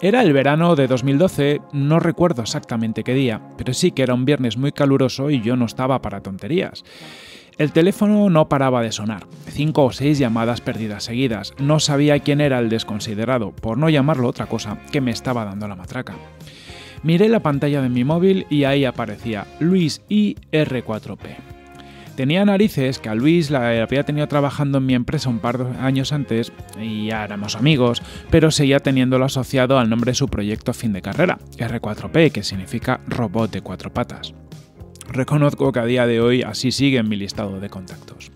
Era el verano de 2012, no recuerdo exactamente qué día, pero sí que era un viernes muy caluroso y yo no estaba para tonterías. El teléfono no paraba de sonar, cinco o seis llamadas perdidas seguidas. No sabía quién era el desconsiderado, por no llamarlo otra cosa, que me estaba dando la matraca. Miré la pantalla de mi móvil y ahí aparecía Luis IR4P. Tenía narices que a Luis la había tenido trabajando en mi empresa un par de años antes y ya éramos amigos, pero seguía teniéndolo asociado al nombre de su proyecto fin de carrera, R4P, que significa robot de cuatro patas. Reconozco que a día de hoy así sigue en mi listado de contactos.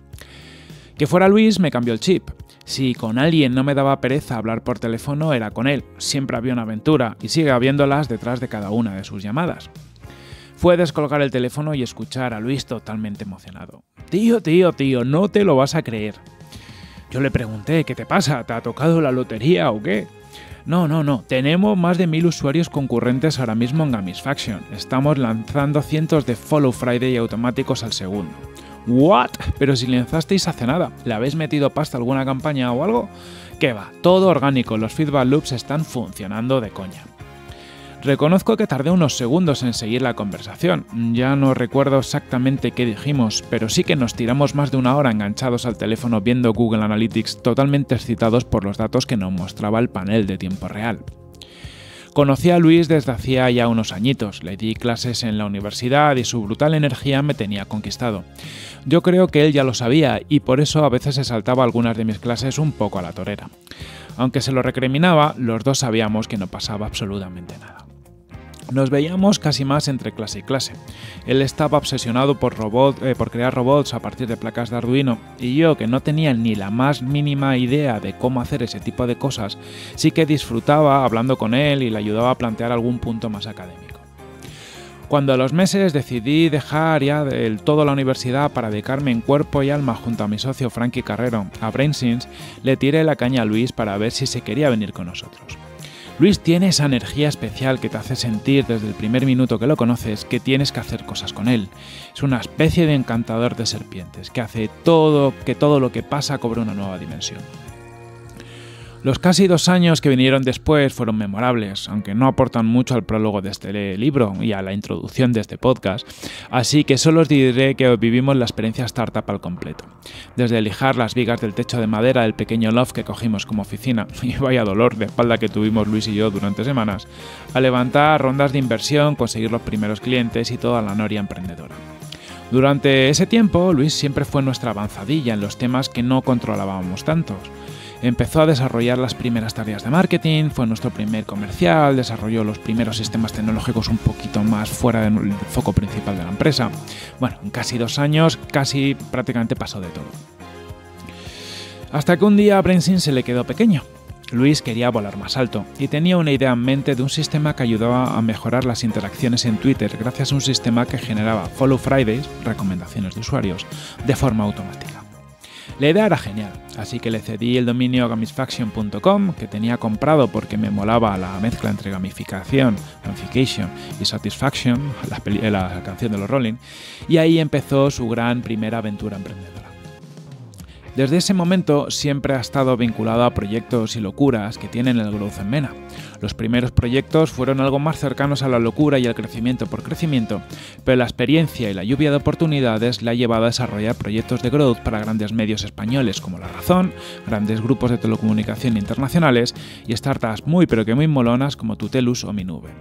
Que fuera Luis me cambió el chip. Si con alguien no me daba pereza hablar por teléfono era con él, siempre había una aventura y sigue habiéndolas detrás de cada una de sus llamadas fue descolgar el teléfono y escuchar a Luis totalmente emocionado. Tío, tío, tío, no te lo vas a creer. Yo le pregunté, ¿qué te pasa? ¿Te ha tocado la lotería o qué? No, no, no. Tenemos más de mil usuarios concurrentes ahora mismo en faction Estamos lanzando cientos de Follow Friday automáticos al segundo. ¿What? Pero si lanzasteis hace nada, ¿le habéis metido pasta alguna campaña o algo? ¿Qué va, todo orgánico, los feedback loops están funcionando de coña. Reconozco que tardé unos segundos en seguir la conversación. Ya no recuerdo exactamente qué dijimos, pero sí que nos tiramos más de una hora enganchados al teléfono viendo Google Analytics totalmente excitados por los datos que nos mostraba el panel de tiempo real. Conocí a Luis desde hacía ya unos añitos, le di clases en la universidad y su brutal energía me tenía conquistado. Yo creo que él ya lo sabía y por eso a veces se saltaba algunas de mis clases un poco a la torera. Aunque se lo recriminaba, los dos sabíamos que no pasaba absolutamente nada. Nos veíamos casi más entre clase y clase. Él estaba obsesionado eh, por, crear robots a partir de placas de Arduino y yo, que no tenía ni la más mínima idea de cómo hacer ese tipo de cosas, sí que disfrutaba hablando con él y le ayudaba a plantear algún punto más académico. Cuando a los meses decidí dejar ya del todo la universidad para dedicarme en cuerpo y alma junto a mi socio Frankie Carrero a BrainSins, le tiré la caña a Luis para ver si se quería venir con nosotros. Luis tiene esa energía especial que te hace sentir desde el primer minuto que lo conoces que tienes que hacer cosas con él. Es una especie de encantador de serpientes que hace todo que todo lo que pasa cobre una nueva dimensión. Los casi dos años que vinieron después fueron memorables, aunque no aportan mucho al prólogo de este libro y a la introducción de este podcast, así que solo os diré que vivimos la experiencia startup al completo. Desde lijar las vigas del techo de madera del pequeño loft que cogimos como oficina, y vaya dolor de espalda que tuvimos Luis y yo durante semanas, a levantar rondas de inversión, conseguir los primeros clientes y toda la noria emprendedora. Durante ese tiempo, Luis siempre fue nuestra avanzadilla en los temas que no controlábamos tantos empezó a desarrollar las primeras tareas de marketing, fue nuestro primer comercial, desarrolló los primeros sistemas tecnológicos un poquito más fuera del foco principal de la empresa. Bueno, en casi dos años, casi prácticamente pasó de todo. Hasta que un día a se le quedó pequeño. Luis quería volar más alto y tenía una idea en mente de un sistema que ayudaba a mejorar las interacciones en Twitter gracias a un sistema que generaba Follow Fridays, recomendaciones de usuarios, de forma automática. La idea era genial, así que le cedí el dominio a gamification.com que tenía comprado porque me molaba la mezcla entre gamificación, gamification y satisfaction, la canción de los Rolling, y ahí empezó su gran primera aventura emprendedora. Desde ese momento siempre ha estado vinculado a proyectos y locuras que tienen el Growth en Mena. Los primeros proyectos fueron algo más cercanos a la locura y al crecimiento por crecimiento, pero la experiencia y la lluvia de oportunidades le ha llevado a desarrollar proyectos de growth para grandes medios españoles como La Razón, grandes grupos de telecomunicación internacionales y startups muy pero que muy molonas como Tutelus o Minube.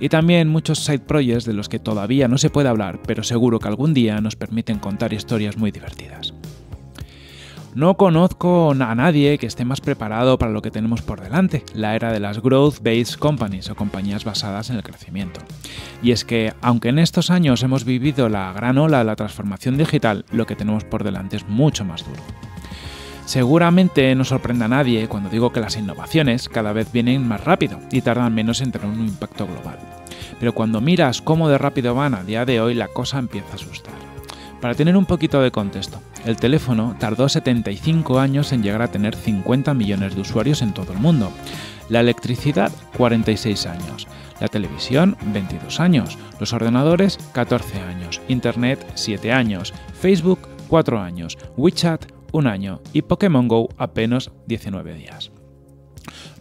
Y también muchos side projects de los que todavía no se puede hablar, pero seguro que algún día nos permiten contar historias muy divertidas. No conozco a nadie que esté más preparado para lo que tenemos por delante, la era de las Growth Based Companies o compañías basadas en el crecimiento. Y es que, aunque en estos años hemos vivido la gran ola de la transformación digital, lo que tenemos por delante es mucho más duro. Seguramente no sorprenda a nadie cuando digo que las innovaciones cada vez vienen más rápido y tardan menos en tener un impacto global. Pero cuando miras cómo de rápido van a día de hoy, la cosa empieza a asustar. Para tener un poquito de contexto, el teléfono tardó 75 años en llegar a tener 50 millones de usuarios en todo el mundo. La electricidad, 46 años. La televisión, 22 años. Los ordenadores, 14 años. Internet, 7 años. Facebook, 4 años. WeChat, 1 año. Y Pokémon Go, apenas 19 días.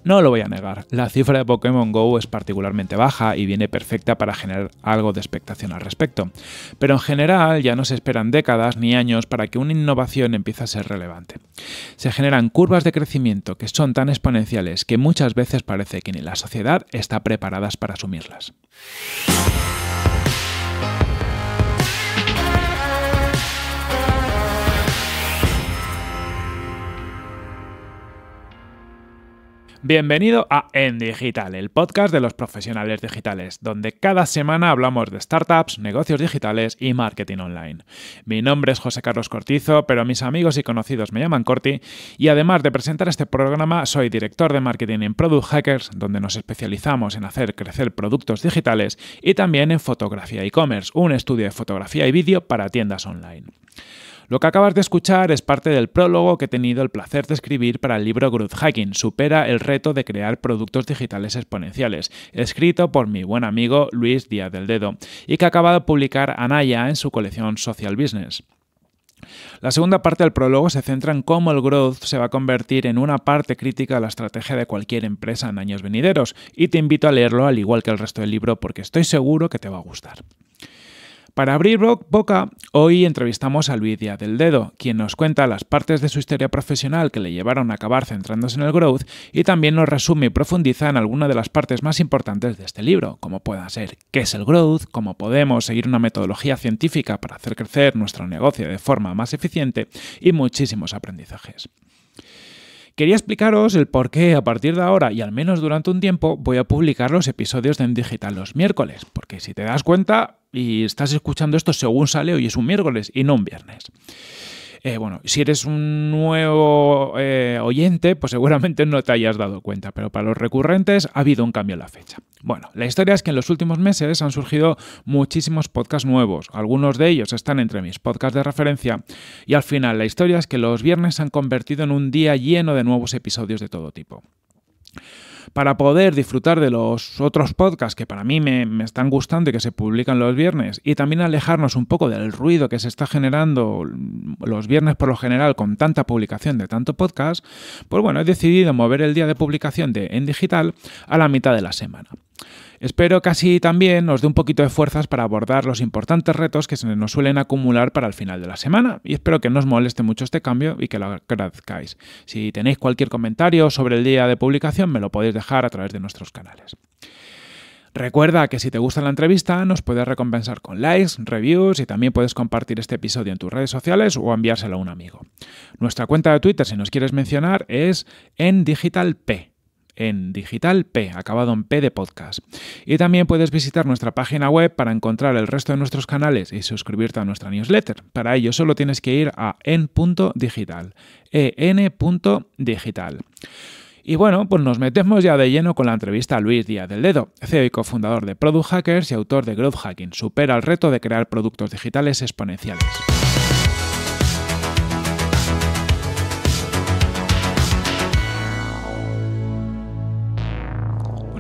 No lo voy a negar, la cifra de Pokémon Go es particularmente baja y viene perfecta para generar algo de expectación al respecto, pero en general ya no se esperan décadas ni años para que una innovación empiece a ser relevante. Se generan curvas de crecimiento que son tan exponenciales que muchas veces parece que ni la sociedad está preparada para asumirlas. Bienvenido a En Digital, el podcast de los profesionales digitales, donde cada semana hablamos de startups, negocios digitales y marketing online. Mi nombre es José Carlos Cortizo, pero mis amigos y conocidos me llaman Corti y además de presentar este programa soy director de marketing en Product Hackers, donde nos especializamos en hacer crecer productos digitales y también en fotografía e-commerce, un estudio de fotografía y vídeo para tiendas online. Lo que acabas de escuchar es parte del prólogo que he tenido el placer de escribir para el libro Growth Hacking, supera el reto de crear productos digitales exponenciales, escrito por mi buen amigo Luis Díaz del Dedo, y que acaba de publicar Anaya en su colección Social Business. La segunda parte del prólogo se centra en cómo el growth se va a convertir en una parte crítica de la estrategia de cualquier empresa en años venideros, y te invito a leerlo al igual que el resto del libro porque estoy seguro que te va a gustar. Para abrir boca, hoy entrevistamos a Luis del Dedo, quien nos cuenta las partes de su historia profesional que le llevaron a acabar centrándose en el growth y también nos resume y profundiza en algunas de las partes más importantes de este libro, como pueda ser qué es el growth, cómo podemos seguir una metodología científica para hacer crecer nuestro negocio de forma más eficiente y muchísimos aprendizajes. Quería explicaros el por qué a partir de ahora y al menos durante un tiempo voy a publicar los episodios de En Digital los miércoles, porque si te das cuenta y estás escuchando esto según sale, hoy es un miércoles y no un viernes. Eh, bueno, si eres un nuevo eh, oyente, pues seguramente no te hayas dado cuenta, pero para los recurrentes ha habido un cambio en la fecha. Bueno, la historia es que en los últimos meses han surgido muchísimos podcasts nuevos, algunos de ellos están entre mis podcasts de referencia, y al final la historia es que los viernes se han convertido en un día lleno de nuevos episodios de todo tipo para poder disfrutar de los otros podcasts que para mí me, están gustando y que se publican los viernes, y también alejarnos un poco del ruido que se está generando los viernes por lo general con tanta publicación de tanto podcast, pues bueno, he decidido mover el día de publicación de En Digital a la mitad de la semana. Espero que así también nos dé un poquito de fuerzas para abordar los importantes retos que se nos suelen acumular para el final de la semana y espero que no os moleste mucho este cambio y que lo agradezcáis. Si tenéis cualquier comentario sobre el día de publicación me lo podéis dejar a través de nuestros canales. Recuerda que si te gusta la entrevista nos puedes recompensar con likes, reviews y también puedes compartir este episodio en tus redes sociales o enviárselo a un amigo. Nuestra cuenta de Twitter si nos quieres mencionar es en digitalp en Digital P, acabado en P de podcast. Y también puedes visitar nuestra página web para encontrar el resto de nuestros canales y suscribirte a nuestra newsletter. Para ello solo tienes que ir a en.digital, en.digital. Y bueno, pues nos metemos ya de lleno con la entrevista a Luis Díaz del Dedo, CEO y cofundador de Product Hackers y autor de Growth Hacking. Supera el reto de crear productos digitales exponenciales.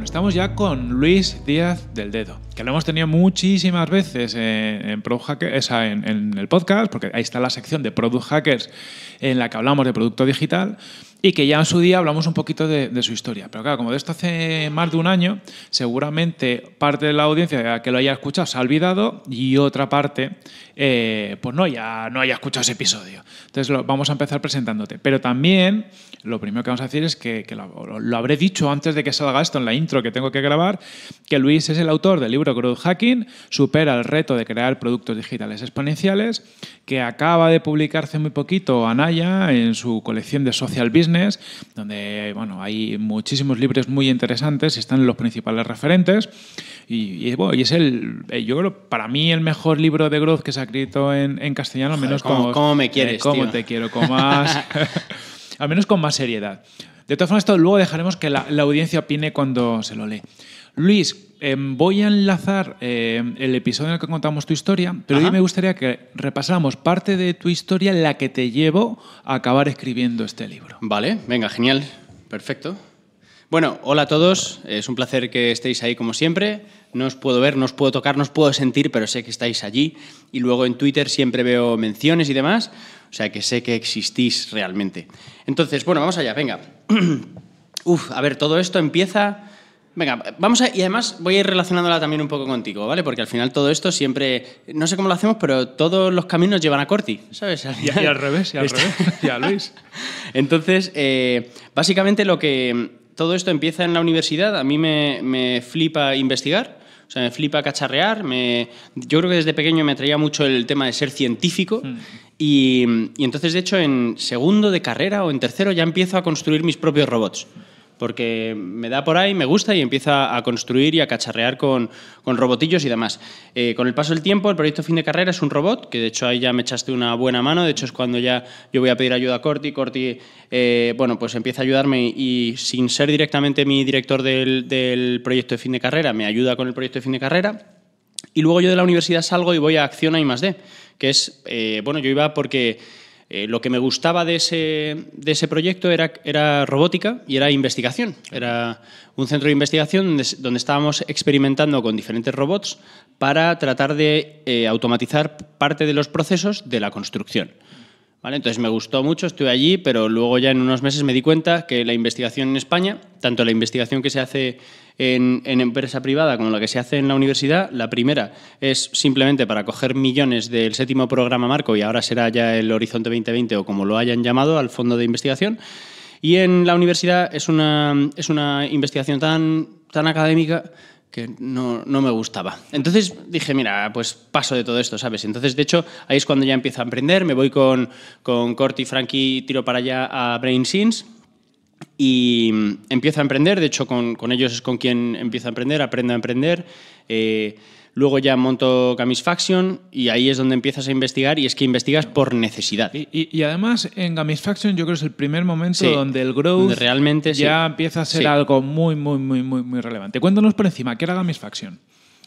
estamos ya con Luis Díaz del Dedo, que lo hemos tenido muchísimas veces en, en el podcast, porque ahí está la sección de Product Hackers en la que hablamos de producto digital y que ya en su día hablamos un poquito de, su historia. Pero claro, como de esto hace más de un año, seguramente parte de la audiencia que lo haya escuchado se ha olvidado y otra parte eh, pues no, ya, no haya escuchado ese episodio. Entonces lo, vamos a empezar presentándote. Pero también lo primero que vamos a decir es que, lo, habré dicho antes de que salga esto en la intro que tengo que grabar, que Luis es el autor del libro Growth Hacking, supera el reto de crear productos digitales exponenciales, que acaba de publicarse muy poquito Anaya en su colección de Social Business donde bueno, hay muchísimos libros muy interesantes, están los principales referentes. Y, es el, eh, yo creo, para mí el mejor libro de growth que se ha escrito en, castellano, al menos como, me eh, quieres? te quiero? Con más, al menos con más seriedad. De todas formas, esto luego dejaremos que la, la audiencia opine cuando se lo lee. Luis, eh, voy a enlazar eh, el episodio en el que contamos tu historia, pero a mí me gustaría que repasáramos parte de tu historia la que te llevó a acabar escribiendo este libro. Vale, venga, genial, perfecto. Bueno, hola a todos, es un placer que estéis ahí como siempre. No os puedo ver, no os puedo tocar, no os puedo sentir, pero sé que estáis allí. Y luego en Twitter siempre veo menciones y demás, o sea que sé que existís realmente. Entonces, bueno, vamos allá, venga. Uf, a ver, todo esto empieza Venga, vamos a. Y además voy a ir relacionándola también un poco contigo, ¿vale? Porque al final todo esto siempre. No sé cómo lo hacemos, pero todos los caminos llevan a Corti, ¿sabes? y, al revés, y al revés, y a Luis. Entonces, eh, básicamente lo que. Todo esto empieza en la universidad. A mí me, me flipa investigar. O sea, me flipa cacharrear. Me, yo creo que desde pequeño me atraía mucho el tema de ser científico. Mm. Y, y, entonces, de hecho, en segundo de carrera o en tercero ya empiezo a construir mis propios robots porque me da por ahí, me gusta y empieza a construir y a cacharrear con, robotillos y demás. Eh, con el paso del tiempo, el proyecto fin de carrera es un robot, que de hecho ahí ya me echaste una buena mano, de hecho es cuando ya yo voy a pedir ayuda a Corti, Corti, eh, bueno, pues empieza a ayudarme y, sin ser directamente mi director del, proyecto de fin de carrera, me ayuda con el proyecto de fin de carrera. Y luego yo de la universidad salgo y voy a Acción y más de, que es, eh, bueno, yo iba porque eh, lo que me gustaba de ese, de ese proyecto era, era, robótica y era investigación. Era un centro de investigación donde, estábamos experimentando con diferentes robots para tratar de eh, automatizar parte de los procesos de la construcción. Entonces me gustó mucho, estuve allí, pero luego ya en unos meses me di cuenta que la investigación en España, tanto la investigación que se hace en, empresa privada como la que se hace en la universidad. La primera es simplemente para coger millones del séptimo programa marco y ahora será ya el Horizonte 2020 o como lo hayan llamado al fondo de investigación. Y en la universidad es una, es una investigación tan, tan académica que no, no, me gustaba. Entonces dije, mira, pues paso de todo esto, ¿sabes? Entonces, de hecho, ahí es cuando ya empiezo a emprender, me voy con, con Corti, Frankie, tiro para allá a Brain y mm, empieza a emprender, de hecho con, ellos es con quien empieza a emprender, aprende a emprender. Eh, luego ya monto Gamisfaction y ahí es donde empiezas a investigar y es que investigas por necesidad. Y, además en Gamisfaction Faction yo creo que es el primer momento donde el growth realmente, ya empieza a ser algo muy, muy, muy, muy, muy relevante. Cuéntanos por encima, ¿qué era Gamisfaction?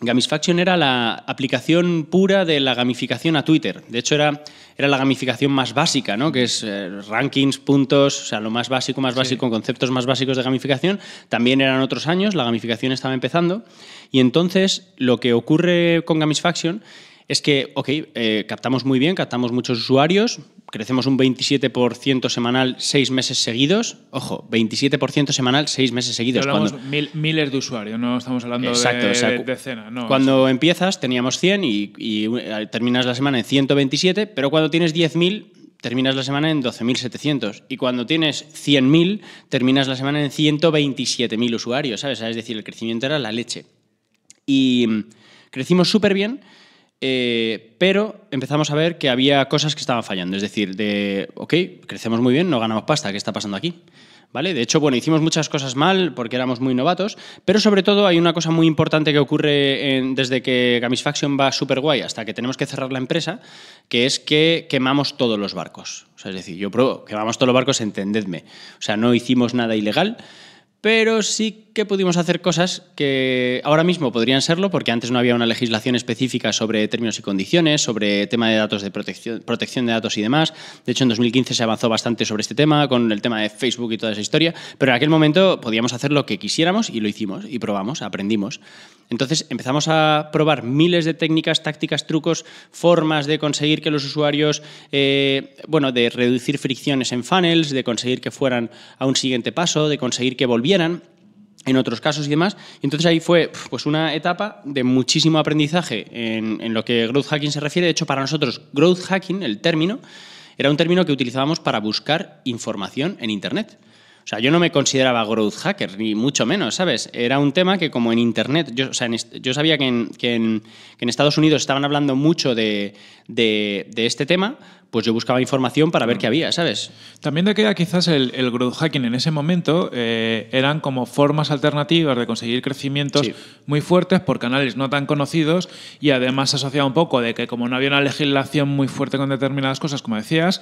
Gamisfaction era la aplicación pura de la gamificación a Twitter. De hecho, era, era la gamificación más básica, ¿no? que es eh, rankings, puntos, o sea, lo más básico, más básico, conceptos más básicos de gamificación. También eran otros años, la gamificación estaba empezando. Y entonces, lo que ocurre con Gamisfaction es que, ok, eh, captamos muy bien, captamos muchos usuarios, crecemos un 27% semanal seis meses seguidos. Ojo, 27% semanal seis meses seguidos. Pero hablamos miles de usuarios, no estamos hablando de, decenas. No, cuando empiezas teníamos 100 y, eh, terminas la semana en 127, pero cuando tienes 10.000 terminas la semana en 12.700 y cuando tienes 100.000 terminas la semana en 127.000 usuarios, ¿sabes? Es decir, el crecimiento era la leche. Y mm, crecimos súper bien eh, pero empezamos a ver que había cosas que estaban fallando. Es decir, de, ok, crecemos muy bien, no ganamos pasta, ¿qué está pasando aquí? ¿Vale? De hecho, bueno, hicimos muchas cosas mal porque éramos muy novatos, pero sobre todo hay una cosa muy importante que ocurre desde que Gamisfaction va super guay hasta que tenemos que cerrar la empresa, que es que quemamos todos los barcos. es decir, yo pruebo, quemamos todos los barcos, entendedme. O sea, no hicimos nada ilegal, pero sí que pudimos hacer cosas que ahora mismo podrían serlo, porque antes no había una legislación específica sobre términos y condiciones, sobre tema de datos de protección, protección de datos y demás. De hecho, en 2015 se avanzó bastante sobre este tema, con el tema de Facebook y toda esa historia, pero en aquel momento podíamos hacer lo que quisiéramos y lo hicimos, y probamos, aprendimos. Entonces empezamos a probar miles de técnicas, tácticas, trucos, formas de conseguir que los usuarios, eh, bueno, de reducir fricciones en funnels, de conseguir que fueran a un siguiente paso, de conseguir que volvieran en otros casos y demás. entonces ahí fue pues una etapa de muchísimo aprendizaje en, en, lo que growth hacking se refiere. De hecho, para nosotros, growth hacking, el término, era un término que utilizábamos para buscar información en Internet. O sea, yo no me consideraba growth hacker, ni mucho menos, ¿sabes? Era un tema que como en Internet, yo, o sea, yo sabía que en, Estados Unidos estaban hablando mucho de, este tema, pues yo buscaba información para ver qué había, ¿sabes? También de que quizás el, growth hacking en ese momento eh, eran como formas alternativas de conseguir crecimientos muy fuertes por canales no tan conocidos y además se asociaba un poco de que como no había una legislación muy fuerte con determinadas cosas, como decías,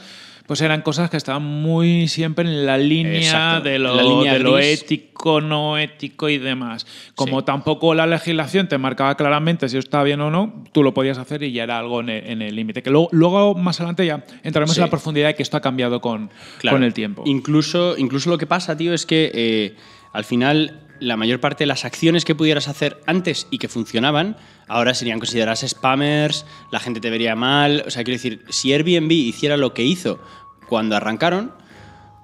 pues eran cosas que estaban muy siempre en la línea de lo, ético, no ético y demás. Como tampoco la legislación te marcaba claramente si estaba bien o no, tú lo podías hacer y ya era algo en e-, el límite. Que luego, más adelante ya entraremos en la profundidad de que esto ha cambiado con, con el tiempo. Incluso, incluso lo que pasa, tío, es que eh, al final la mayor parte de las acciones que pudieras hacer antes y que funcionaban, ahora serían consideradas spammers, la gente te vería mal. O sea, quiero decir, si Airbnb hiciera lo que hizo cuando arrancaron,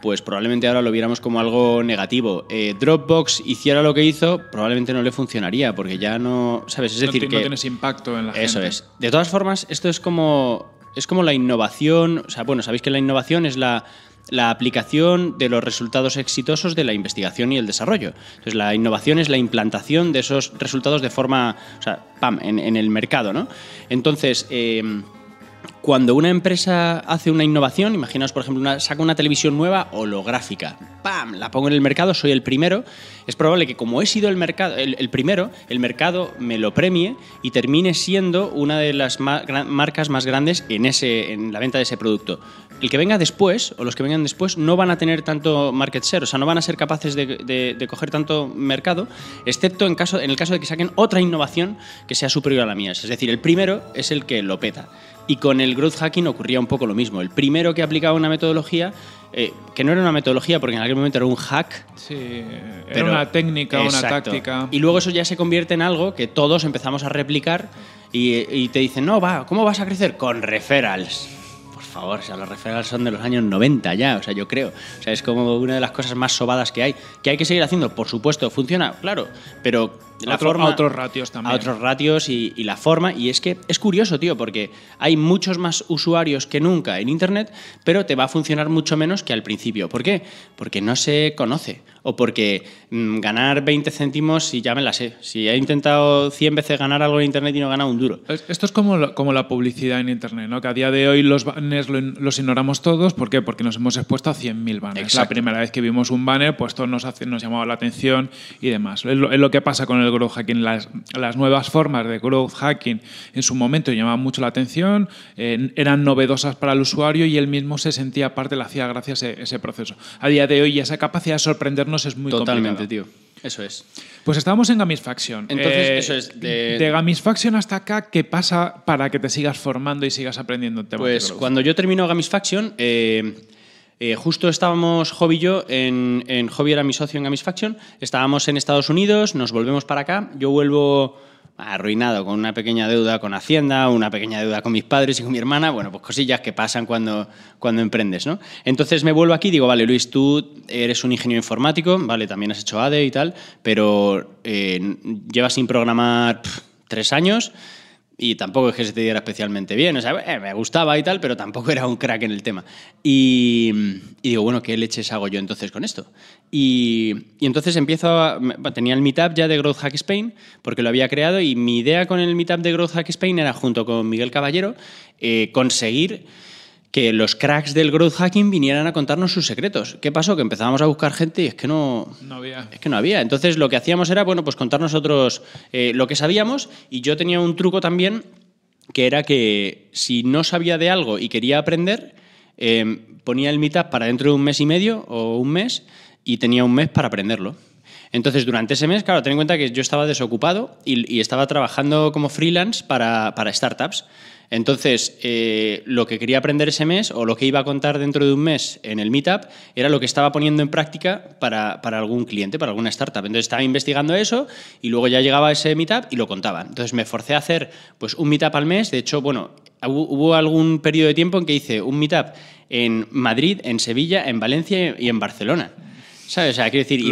pues probablemente ahora lo viéramos como algo negativo. Eh, Dropbox hiciera lo que hizo, probablemente no le funcionaría, porque ya no. ¿Sabes? Es decir, que. No tienes impacto en la Eso es. De todas formas, esto es como. Es como la innovación. O sea, bueno, sabéis que la innovación es la la aplicación de los resultados exitosos de la investigación y el desarrollo. la innovación es la implantación de esos resultados de forma, en, el mercado, ¿no? Entonces, em, cuando una empresa hace una innovación, imaginaos, por ejemplo, una, saca una televisión nueva holográfica, ¡pam! La pongo en el mercado, soy el primero. Es probable que, como he sido el, mercado, el, primero, el mercado me lo premie y termine siendo una de las marcas más grandes en, ese, en la venta de ese producto el que venga después o los que vengan después no van a tener tanto market share, o sea, no van a ser capaces de, coger tanto mercado, excepto en, el caso de que saquen otra innovación que sea superior a la mía. Es decir, el primero es el que lo peta. Y con el growth hacking ocurría un poco lo mismo. El primero que aplicaba una metodología, eh, que no era una metodología porque en aquel momento era un hack. era una técnica, una táctica. Y luego eso ya se convierte en algo que todos empezamos a replicar y, y te dicen, no, va, ¿cómo vas a crecer? Con referrals favor, o sea, los referrals son de los años 90 ya, o sea, yo creo. O sea, es como una de las cosas más sobadas que hay. ¿Que hay que seguir haciendo? Por supuesto, funciona, claro, pero a otros ratios también. A otros ratios y, la forma. Y es que es curioso, tío, porque hay muchos más usuarios que nunca en Internet, pero te va a funcionar mucho menos que al principio. ¿Por qué? Porque no se conoce. O porque mm, ganar 20 céntimos, si ya me la sé. Si he intentado 100 veces ganar algo en Internet y no he ganado un duro. Esto es como, como la publicidad en Internet, ¿no? Que a día de hoy los banners los ignoramos todos. ¿Por qué? Porque nos hemos expuesto a 100.000 banners. La primera vez que vimos un banner, pues esto nos, nos llamaba la atención y demás. lo, es lo que pasa con el growth hacking. Las, nuevas formas de growth hacking en su momento llamaban mucho la atención, eh, eran novedosas para el usuario y él mismo se sentía parte, le hacía gracias ese, proceso. A día de hoy esa capacidad de sorprendernos es muy Totalmente, tío. Eso es. Pues estábamos en Gamisfaction. Entonces, eh, eso es. De... Gamisfaction hasta acá, ¿qué pasa para que te sigas formando y sigas aprendiendo Pues cuando yo termino Gamisfaction, eh, eh, justo estábamos Hobby y yo, en, en Hobby era mi socio en Gamisfaction, estábamos en Estados Unidos, nos volvemos para acá, yo vuelvo arruinado con una pequeña deuda con Hacienda, una pequeña deuda con mis padres y con mi hermana, bueno, pues cosillas que pasan cuando, cuando emprendes, ¿no? Entonces me vuelvo aquí y digo, vale, Luis, tú eres un ingeniero informático, vale, también has hecho ADE y tal, pero eh, llevas sin programar tres años, y tampoco es que se te diera especialmente bien, o sea, eh, me gustaba y tal, pero tampoco era un crack en el tema. Y, digo, bueno, ¿qué leches hago yo entonces con esto? Y, entonces empiezo, a, tenía el meetup ya de Growth Hack Spain, porque lo había creado, y mi idea con el meetup de Growth Hack Spain era, junto con Miguel Caballero, eh, conseguir que los cracks del growth hacking vinieran a contarnos sus secretos. ¿Qué pasó? Que empezábamos a buscar gente y es que no, había. que no había. Entonces lo que hacíamos era, bueno, pues contar nosotros eh, lo que sabíamos y yo tenía un truco también que era que si no sabía de algo y quería aprender, em, ponía el meetup para dentro de un mes y medio o un mes y tenía un mes para aprenderlo. Entonces, durante ese mes, claro, ten en cuenta que yo estaba desocupado y, estaba trabajando como freelance para, para startups. Entonces, eh, lo que quería aprender ese mes o lo que iba a contar dentro de un mes en el meetup era lo que estaba poniendo en práctica para, algún cliente, para alguna startup. Entonces estaba investigando eso y luego ya llegaba ese meetup y lo contaba. Entonces me forcé a hacer pues, un meetup al mes. De hecho, bueno, hubo, algún periodo de tiempo en que hice un meetup en Madrid, en Sevilla, en Valencia y en Barcelona. ¿Sabes? O sea, quiero decir,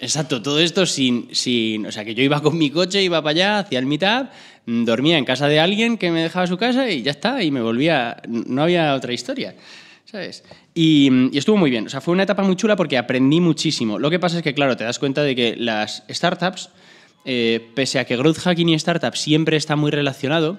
exacto, todo esto sin, sin. O sea, que yo iba con mi coche, iba para allá, hacia el meetup Mm, dormía en casa de alguien que me dejaba su casa y ya está, y me volvía, no había otra historia. ¿Sabes? Mm, y, estuvo muy bien. O sea, fue una etapa muy chula porque aprendí muchísimo. Lo que pasa es que, claro, te das cuenta de que las startups, eh, pese a que growth hacking y startups siempre está muy relacionado,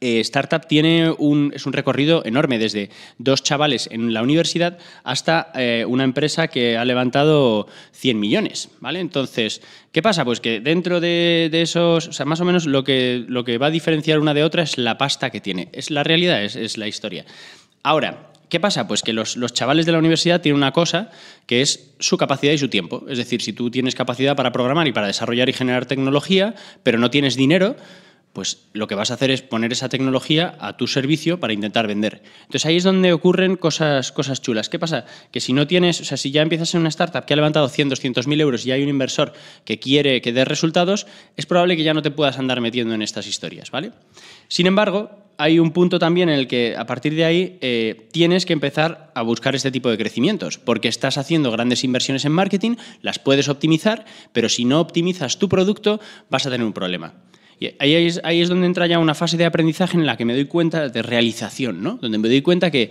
eh, Startup tiene un, es un recorrido enorme, desde dos chavales en la universidad hasta eh, una empresa que ha levantado 100 millones. ¿vale? Entonces, ¿qué pasa? Pues que dentro de, esos, sea, más o menos lo que, lo que va a diferenciar una de otra es la pasta que tiene. Es la realidad, es, la historia. Ahora, ¿Qué pasa? Pues que los, los, chavales de la universidad tienen una cosa que es su capacidad y su tiempo. Es decir, si tú tienes capacidad para programar y para desarrollar y generar tecnología, pero no tienes dinero, pues lo que vas a hacer es poner esa tecnología a tu servicio para intentar vender. Entonces ahí es donde ocurren cosas, cosas chulas. ¿Qué pasa? Que si no tienes, o sea, si ya empiezas en una startup que ha levantado 100, 200.000 mil euros y hay un inversor que quiere que dé resultados, es probable que ya no te puedas andar metiendo en estas historias, ¿vale? Sin embargo, hay un punto también en el que a partir de ahí eh, tienes que empezar a buscar este tipo de crecimientos, porque estás haciendo grandes inversiones en marketing, las puedes optimizar, pero si no optimizas tu producto vas a tener un problema ahí es, donde entra ya una fase de aprendizaje en la que me doy cuenta de realización, ¿no? Donde me doy cuenta que,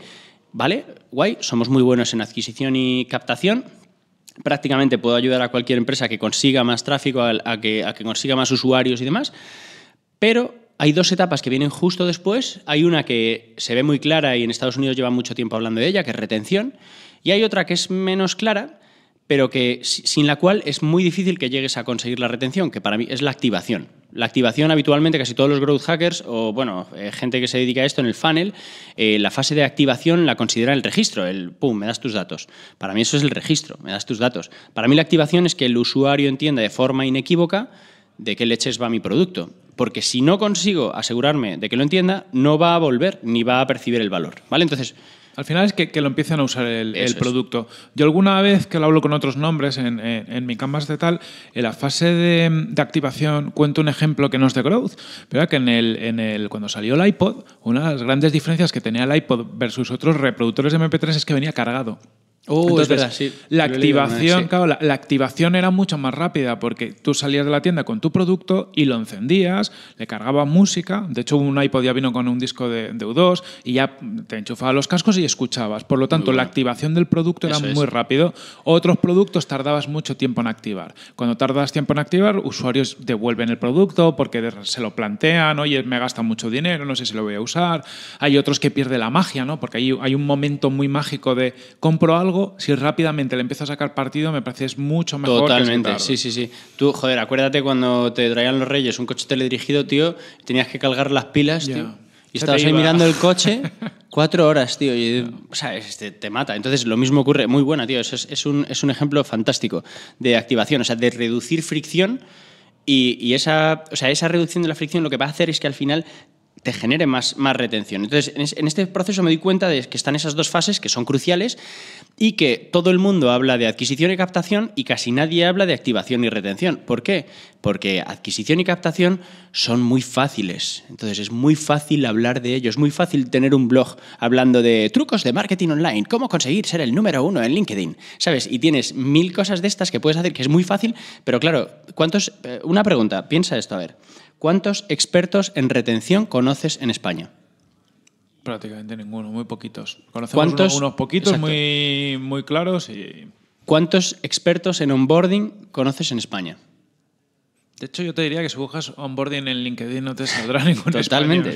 vale, guay, somos muy buenos en adquisición y captación, prácticamente puedo ayudar a cualquier empresa que consiga más tráfico, a, que, a, que, consiga más usuarios y demás. Pero hay dos etapas que vienen justo después. Hay una que se ve muy clara y en Estados Unidos lleva mucho tiempo hablando de ella, que es retención. Y hay otra que es menos clara, pero que sin la cual es muy difícil que llegues a conseguir la retención, que para mí es la activación. La activación habitualmente, casi todos los growth hackers o bueno, eh, gente que se dedica a esto en el funnel, eh, la fase de activación la considera el registro, el pum, me das tus datos. Para mí eso es el registro, me das tus datos. Para mí la activación es que el usuario entienda de forma inequívoca de qué leches va mi producto. Porque si no consigo asegurarme de que lo entienda, no va a volver ni va a percibir el valor. ¿vale? Entonces, al final es que, lo empiecen a usar el, producto. Yo alguna vez que lo hablo con otros nombres en, mi canvas de tal, en la fase de, activación cuento un ejemplo que no es de growth, pero que en el, en el, cuando salió el iPod, una de las grandes diferencias que tenía el iPod versus otros reproductores de MP3 es que venía cargado. Oh, Entonces, la, activación, la, activación era mucho más rápida porque tú salías de la tienda con tu producto y lo encendías, le cargabas música. De hecho, un iPod ya vino con un disco de, U2 y ya te enchufabas los cascos y escuchabas. Por lo tanto, la activación del producto era muy rápido. Otros productos tardabas mucho tiempo en activar. Cuando tardas tiempo en activar, usuarios devuelven el producto porque se lo plantean, oye, me gasta mucho dinero, no sé si lo voy a usar. Hay otros que pierde la magia, ¿no? Porque hay un momento muy mágico de compro algo si rápidamente le empiezas a sacar partido, me parece mucho mejor. Totalmente, sí, sí, sí. Tú, joder, acuérdate cuando te traían los Reyes un coche teledirigido, tío, tenías que cargar las pilas, tío. Y estabas ahí mirando el coche cuatro horas, tío. Y, O sea, te mata. Entonces, lo mismo ocurre. Muy buena, tío. Es, un, ejemplo fantástico de activación, o sea, de reducir fricción. Y, esa, esa reducción de la fricción lo que va a hacer es que al final te genere más, más retención. Entonces, en este proceso me di cuenta de que están esas dos fases que son cruciales y que todo el mundo habla de adquisición y captación y casi nadie habla de activación y retención. ¿Por qué? Porque adquisición y captación son muy fáciles. Entonces, es muy fácil hablar de ello, es muy fácil tener un blog hablando de trucos de marketing online, cómo conseguir ser el número uno en LinkedIn, ¿sabes? Y tienes mil cosas de estas que puedes hacer que es muy fácil, pero claro, ¿cuántos...? Eh, una pregunta, piensa esto, a ver. ¿Cuántos expertos en retención conoces en España? Prácticamente ninguno, muy poquitos. Conocemos unos, poquitos muy, muy claros ¿Cuántos expertos en onboarding conoces en España? De hecho, yo te diría que si buscas onboarding en LinkedIn no te saldrá ningún Totalmente.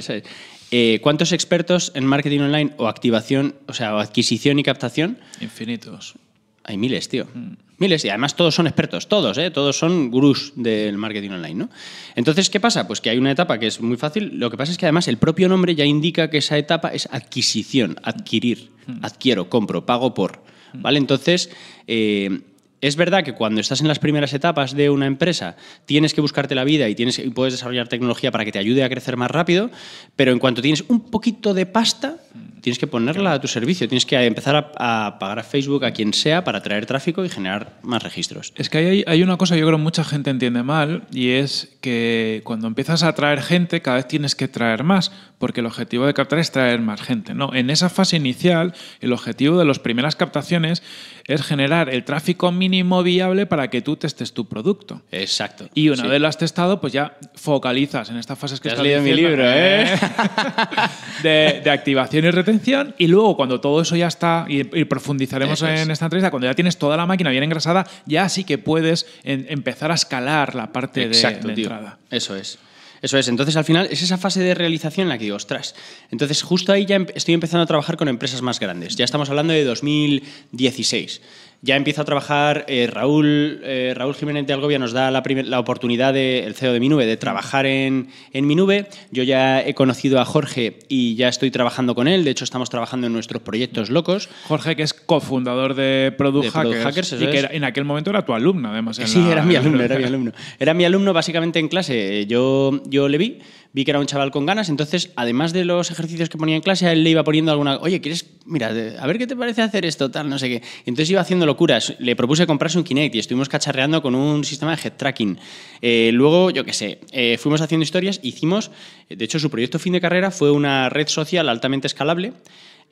Eh, ¿Cuántos expertos en marketing online o activación, o sea, adquisición y captación? Infinitos. Hay miles, tío. Mm miles, y además todos son expertos, todos, ¿eh? todos son gurús del marketing online. ¿no? Entonces, ¿qué pasa? Pues que hay una etapa que es muy fácil, lo que pasa es que además el propio nombre ya indica que esa etapa es adquisición, adquirir, hmm. adquiero, compro, pago por. ¿Vale? Entonces, eh, es verdad que cuando estás en las primeras etapas de una empresa tienes que buscarte la vida y, tienes, y puedes desarrollar tecnología para que te ayude a crecer más rápido, pero en cuanto tienes un poquito de pasta, tienes que ponerla a tu servicio, tienes que empezar a, pagar a Facebook, a quien sea, para traer tráfico y generar más registros. Es que hay, una cosa que yo creo mucha gente entiende mal y es que cuando empiezas a traer gente, cada vez tienes que traer más, porque el objetivo de captar es traer más gente. No, en esa fase inicial, el objetivo de las primeras captaciones es generar el tráfico mínimo viable para que tú testes tu producto. Exacto. Y una vez lo has testado, pues ya focalizas en estas fases que has leído mi libro, ¿eh? ¿eh? de, de activación y retención y luego cuando todo eso ya está, y, profundizaremos en esta entrevista, cuando ya tienes toda la máquina bien engrasada, ya sí que puedes empezar a escalar la parte de, entrada. Eso es. Eso es, entonces al final es esa fase de realización en la que digo, ostras, entonces justo ahí ya em, estoy empezando a trabajar con empresas más grandes, ya estamos hablando de 2016 ya empieza a trabajar eh, Raúl, eh, Raúl Jiménez de Algovia nos da la, oportunidad, de, CEO de Minube, de trabajar en, en Minube. Yo ya he conocido a Jorge y ya estoy trabajando con él. De hecho, estamos trabajando en nuestros proyectos locos. Jorge, que es cofundador de Product, Hackers, y que en aquel momento era tu alumno, además. Sí, era mi alumno, era mi alumno. Era mi alumno básicamente en clase. Yo, yo le vi vi que era un chaval con ganas, entonces, además de los ejercicios que ponía en clase, a él le iba poniendo alguna, oye, ¿quieres, mira, a ver qué te parece hacer esto, tal, no sé qué. Entonces iba haciendo locuras, le propuse comprarse un Kinect y estuvimos cacharreando con un sistema de head tracking. Eh, luego, yo qué sé, eh, fuimos haciendo historias, hicimos, de hecho, su proyecto fin de carrera fue una red social altamente escalable.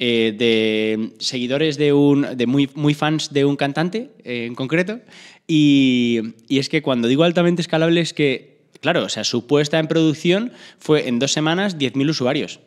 Eh, de seguidores de un, de muy, muy fans de un cantante en concreto. Y, y es que cuando digo altamente escalable es que Claro, o sea, su puesta en producción fue en dos semanas 10.000 usuarios.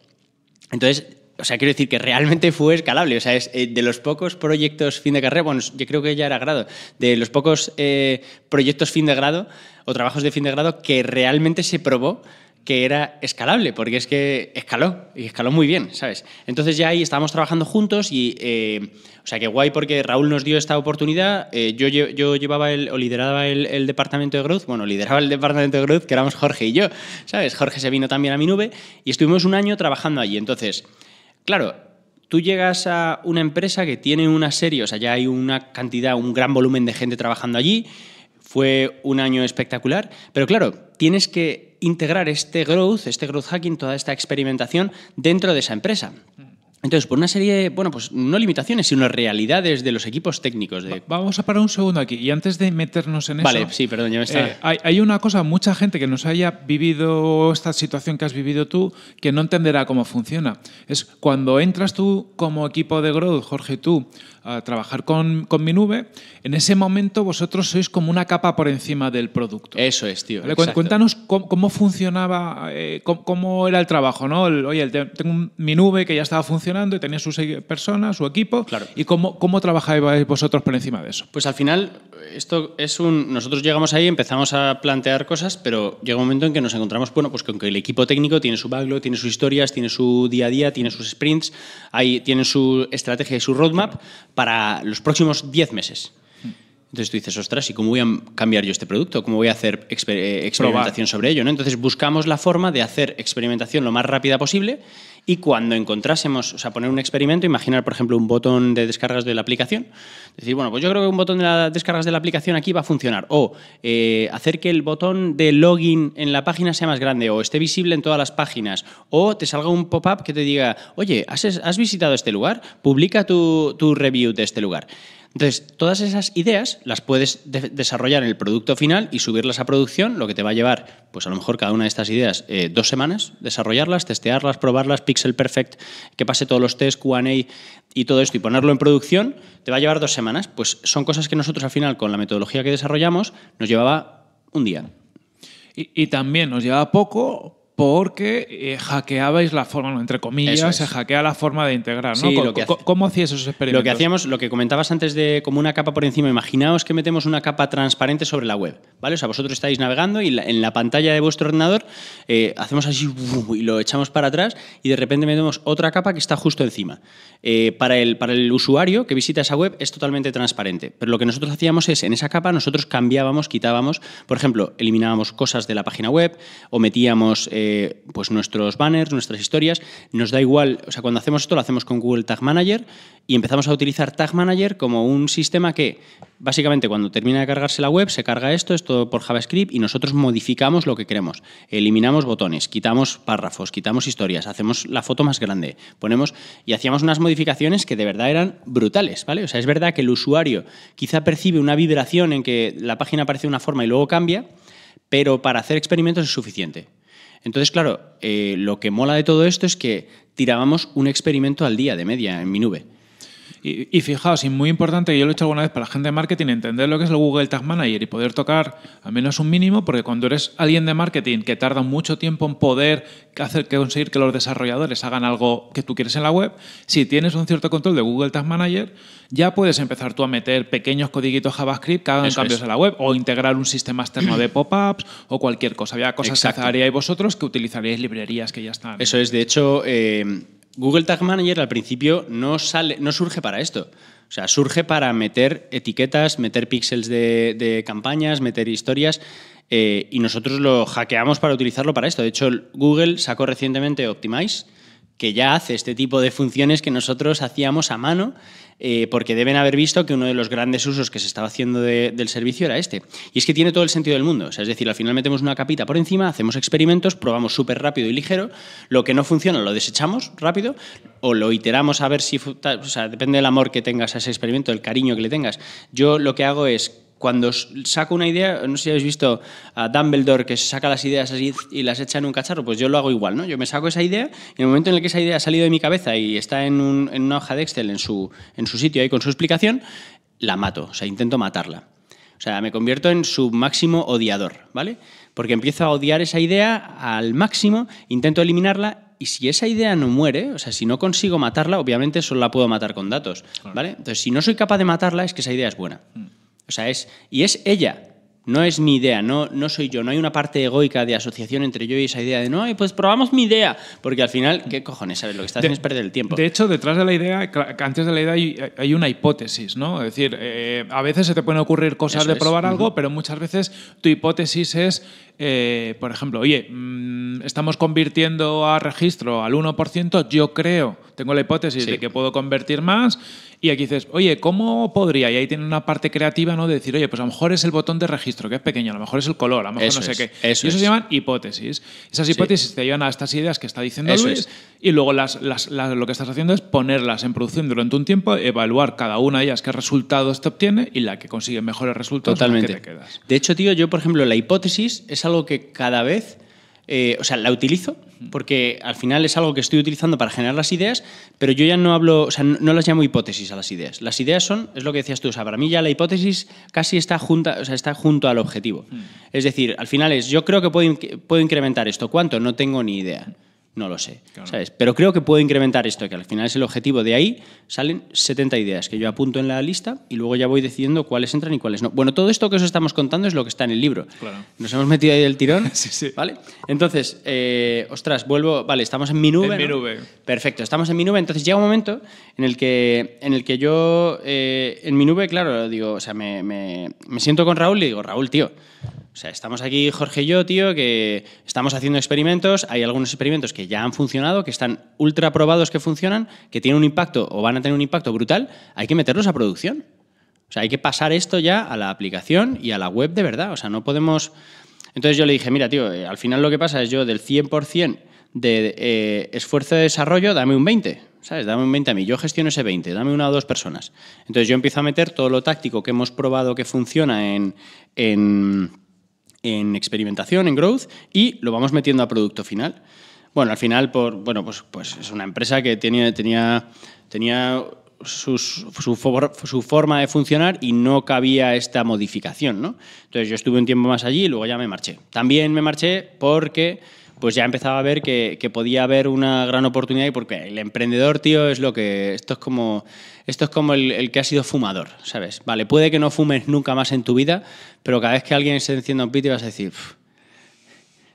Entonces, o sea, quiero decir que realmente fue escalable. O sea, es eh, de los pocos proyectos fin de carrera, bueno, yo creo que ya era grado, de los pocos eh, proyectos fin de grado o trabajos de fin de grado que realmente se probó que era escalable, porque es que escaló, y escaló muy bien, ¿sabes? Entonces ya ahí estábamos trabajando juntos y, eh, o sea, que guay porque Raúl nos dio esta oportunidad, eh, yo, yo llevaba el, o lideraba el, el, departamento de growth, bueno, lideraba el departamento de growth, que éramos Jorge y yo, ¿sabes? Jorge se vino también a mi nube y estuvimos un año trabajando allí. Entonces, claro, tú llegas a una empresa que tiene una serie, o sea, ya hay una cantidad, un gran volumen de gente trabajando allí, fue un año espectacular, pero claro, tienes que integrar este growth, este growth hacking, toda esta experimentación dentro de esa empresa. Entonces, por una serie, bueno, pues no limitaciones, sino realidades de los equipos técnicos. De... Vamos a parar un segundo aquí. Y antes de meternos en eso. Vale, sí, perdón, ya me está. Eh, hay, una cosa, mucha gente que nos haya vivido esta situación que has vivido tú, que no entenderá cómo funciona. Es cuando entras tú como equipo de Growth, Jorge, tú, a trabajar con, con mi nube, en ese momento vosotros sois como una capa por encima del producto. Eso es, tío. Cuéntanos cómo, funcionaba, eh, cómo, era el trabajo, ¿no? oye, tengo mi nube que ya estaba funcionando y tenía sus eh, personas, su equipo. ¿Y cómo, cómo vosotros por encima de eso? Pues al final, esto es un. Nosotros llegamos ahí, empezamos a plantear cosas, pero llega un momento en que nos encontramos, bueno, pues con que el equipo técnico tiene su baglo, tiene sus historias, tiene su día a día, tiene sus sprints, ahí tiene su estrategia y su roadmap para los próximos 10 meses. Entonces tú dices, ostras, ¿y cómo voy a cambiar yo este producto? ¿Cómo voy a hacer eh, experimentación sobre ello? ¿no? Entonces buscamos la forma de hacer experimentación lo más rápida posible y cuando encontrásemos, o sea, poner un experimento, imaginar, por ejemplo, un botón de descargas de la aplicación, decir, bueno, pues yo creo que un botón de descargas de la aplicación aquí va a funcionar, o eh, hacer que el botón de login en la página sea más grande, o esté visible en todas las páginas, o te salga un pop-up que te diga, oye, ¿has, visitado este lugar? Publica tu, tu review de este lugar. Entonces, todas esas ideas las puedes desarrollar en el producto final y subirlas a producción, lo que te va a llevar, pues a lo mejor cada una de estas ideas, eh, dos semanas, desarrollarlas, testearlas, probarlas, pixel perfect, que pase todos los tests, QA y todo esto, y ponerlo en producción, te va a llevar dos semanas. Pues son cosas que nosotros al final, con la metodología que desarrollamos, nos llevaba un día. y también nos llevaba poco, porque eh, hackeabais la forma, entre comillas, se hackea la forma de integrar, ¿no? ¿Cómo, hacías esos experimentos? Lo que hacíamos, lo que comentabas antes de como una capa por encima, imaginaos que metemos una capa transparente sobre la web, ¿vale? O sea, vosotros estáis navegando y en la pantalla de vuestro ordenador eh, hacemos así y lo echamos para atrás y de repente metemos otra capa que está justo encima. Eh, para, el, para el usuario que visita esa web es totalmente transparente, pero lo que nosotros hacíamos es, en esa capa nosotros cambiábamos, quitábamos, por ejemplo, eliminábamos cosas de la página web o metíamos pues nuestros banners, nuestras historias. Nos da igual, o sea, cuando hacemos esto lo hacemos con Google Tag Manager y empezamos a utilizar Tag Manager como un sistema que básicamente cuando termina de cargarse la web se carga esto, es todo por JavaScript y nosotros modificamos lo que queremos. Eliminamos botones, quitamos párrafos, quitamos historias, hacemos la foto más grande, ponemos y hacíamos unas modificaciones que de verdad eran brutales, ¿vale? O sea, es verdad que el usuario quizá percibe una vibración en que la página aparece de una forma y luego cambia, pero para hacer experimentos es suficiente. Entonces, claro, eh, lo que mola de todo esto es que tirábamos un experimento al día de media en mi nube. Y, fijaos, y muy importante, yo lo he hecho alguna vez para la gente de marketing, entender lo que es el Google Tag Manager y poder tocar al menos un mínimo, porque cuando eres alguien de marketing que tarda mucho tiempo en poder hacer que conseguir que los desarrolladores hagan algo que tú quieres en la web, si tienes un cierto control de Google Tag Manager, ya puedes empezar tú a meter pequeños codiguitos JavaScript que hagan cambios en la web o integrar un sistema externo de pop-ups o cualquier cosa. Había cosas que haríais vosotros que utilizaríais librerías que ya están. Eso es, de hecho, eh Google Tag Manager al principio no, sale, no surge para esto. O sea, surge para meter etiquetas, meter píxeles de, campañas, meter historias. Eh, y nosotros lo hackeamos para utilizarlo para esto. De hecho, Google sacó recientemente Optimize, que ya hace este tipo de funciones que nosotros hacíamos a mano eh, porque deben haber visto que uno de los grandes usos que se estaba haciendo del servicio era este. Y es que tiene todo el sentido del mundo. es decir, al final metemos una capita por encima, hacemos experimentos, probamos súper rápido y ligero, lo que no funciona lo desechamos rápido o lo iteramos a ver si... O sea, depende del amor que tengas a ese experimento, el cariño que le tengas. Yo lo que hago es cuando saco una idea, no sé si habéis visto a Dumbledore que saca las ideas así y las echa en un cacharro, pues yo lo hago igual, ¿no? Yo me saco esa idea y en el momento en el que esa idea ha salido de mi cabeza y está en, una hoja de Excel en su, en su sitio ahí con su explicación, la mato, o sea, intento matarla. O sea, me convierto en su máximo odiador, ¿vale? Porque empiezo a odiar esa idea al máximo, intento eliminarla y si esa idea no muere, o sea, si no consigo matarla, obviamente solo la puedo matar con datos, ¿vale? Entonces, si no soy capaz de matarla, es que esa idea es buena. Mm. O sea, es, y es ella, no es mi idea, no, no soy yo, no hay una parte egoica de asociación entre yo y esa idea de no, pues probamos mi idea, porque al final, ¿qué cojones? ¿Sabes? Lo que estás haciendo es perder el tiempo. De hecho, detrás de la idea, antes de la idea hay, una hipótesis, ¿no? Es decir, eh, a veces se te pueden ocurrir cosas de probar algo, pero muchas veces tu hipótesis es, eh, por ejemplo, oye, mm, estamos convirtiendo a registro al 1%, yo creo, tengo la hipótesis de que puedo convertir más y aquí dices, oye, ¿cómo podría? Y ahí tiene una parte creativa, ¿no? De decir, oye, pues a lo mejor es el botón de registro, que es pequeño, a lo mejor es el color, a lo mejor no sé qué. Eso y eso se llaman hipótesis. Esas hipótesis te llevan a estas ideas que está diciendo Luis y luego las, lo que estás haciendo es ponerlas en producción durante un tiempo, evaluar cada una de ellas qué resultados te obtiene y la que consigue mejores resultados Totalmente. Que te quedas. De hecho, tío, yo, por ejemplo, la hipótesis es algo que cada vez eh, o sea, la utilizo porque al final es algo que estoy utilizando para generar las ideas, pero yo ya no hablo, o sea, no, las llamo hipótesis a las ideas. Las ideas son, es lo que decías tú, o para mí ya la hipótesis casi está, junta, sea, está junto al objetivo. Mm. Es decir, al final es, yo creo que puedo incrementar esto, ¿cuánto? No tengo ni idea. No lo sé. ¿sabes? Pero creo que puedo incrementar esto, que al final es el objetivo. De ahí salen 70 ideas que yo apunto en la lista y luego ya voy decidiendo cuáles entran y cuáles no. Bueno, todo esto que os estamos contando es lo que está en el libro. Nos hemos metido ahí del tirón. sí, ¿Vale? Entonces, eh, ostras, vuelvo. Vale, estamos en mi nube. Perfecto, estamos en mi nube. Entonces llega un momento en el que, en el que yo, eh, en mi nube, claro, digo, o sea, me, me, me siento con Raúl y digo, Raúl, tío o sea, estamos aquí Jorge y yo, tío, que estamos haciendo experimentos, hay algunos experimentos que ya han funcionado, que están ultra probados que funcionan, que tienen un impacto o van a tener un impacto brutal, hay que meterlos a producción. O sea, hay que pasar esto ya a la aplicación y a la web de verdad. O sea, no podemos... Entonces yo le dije, mira, tío, eh, al final lo que pasa es yo del 100% de eh, esfuerzo de desarrollo, dame un 20, ¿sabes? Dame un 20 a mí, yo gestiono ese 20, dame una o dos personas. Entonces yo empiezo a meter todo lo táctico que hemos probado que funciona en en experimentación, en growth, y lo vamos metiendo a producto final. Bueno, al final, por, bueno, pues, pues es una empresa que tenía, tenía, tenía su, su, forma de funcionar y no cabía esta modificación, ¿no? Entonces yo estuve un tiempo más allí y luego ya me marché. También me marché porque pues ya empezaba a ver que, podía haber una gran oportunidad y porque el emprendedor, tío, es lo que... Esto es como, esto es como el, que ha sido fumador, ¿sabes? Vale, puede que no fumes nunca más en tu vida, pero cada vez que alguien se encienda un pito vas a decir...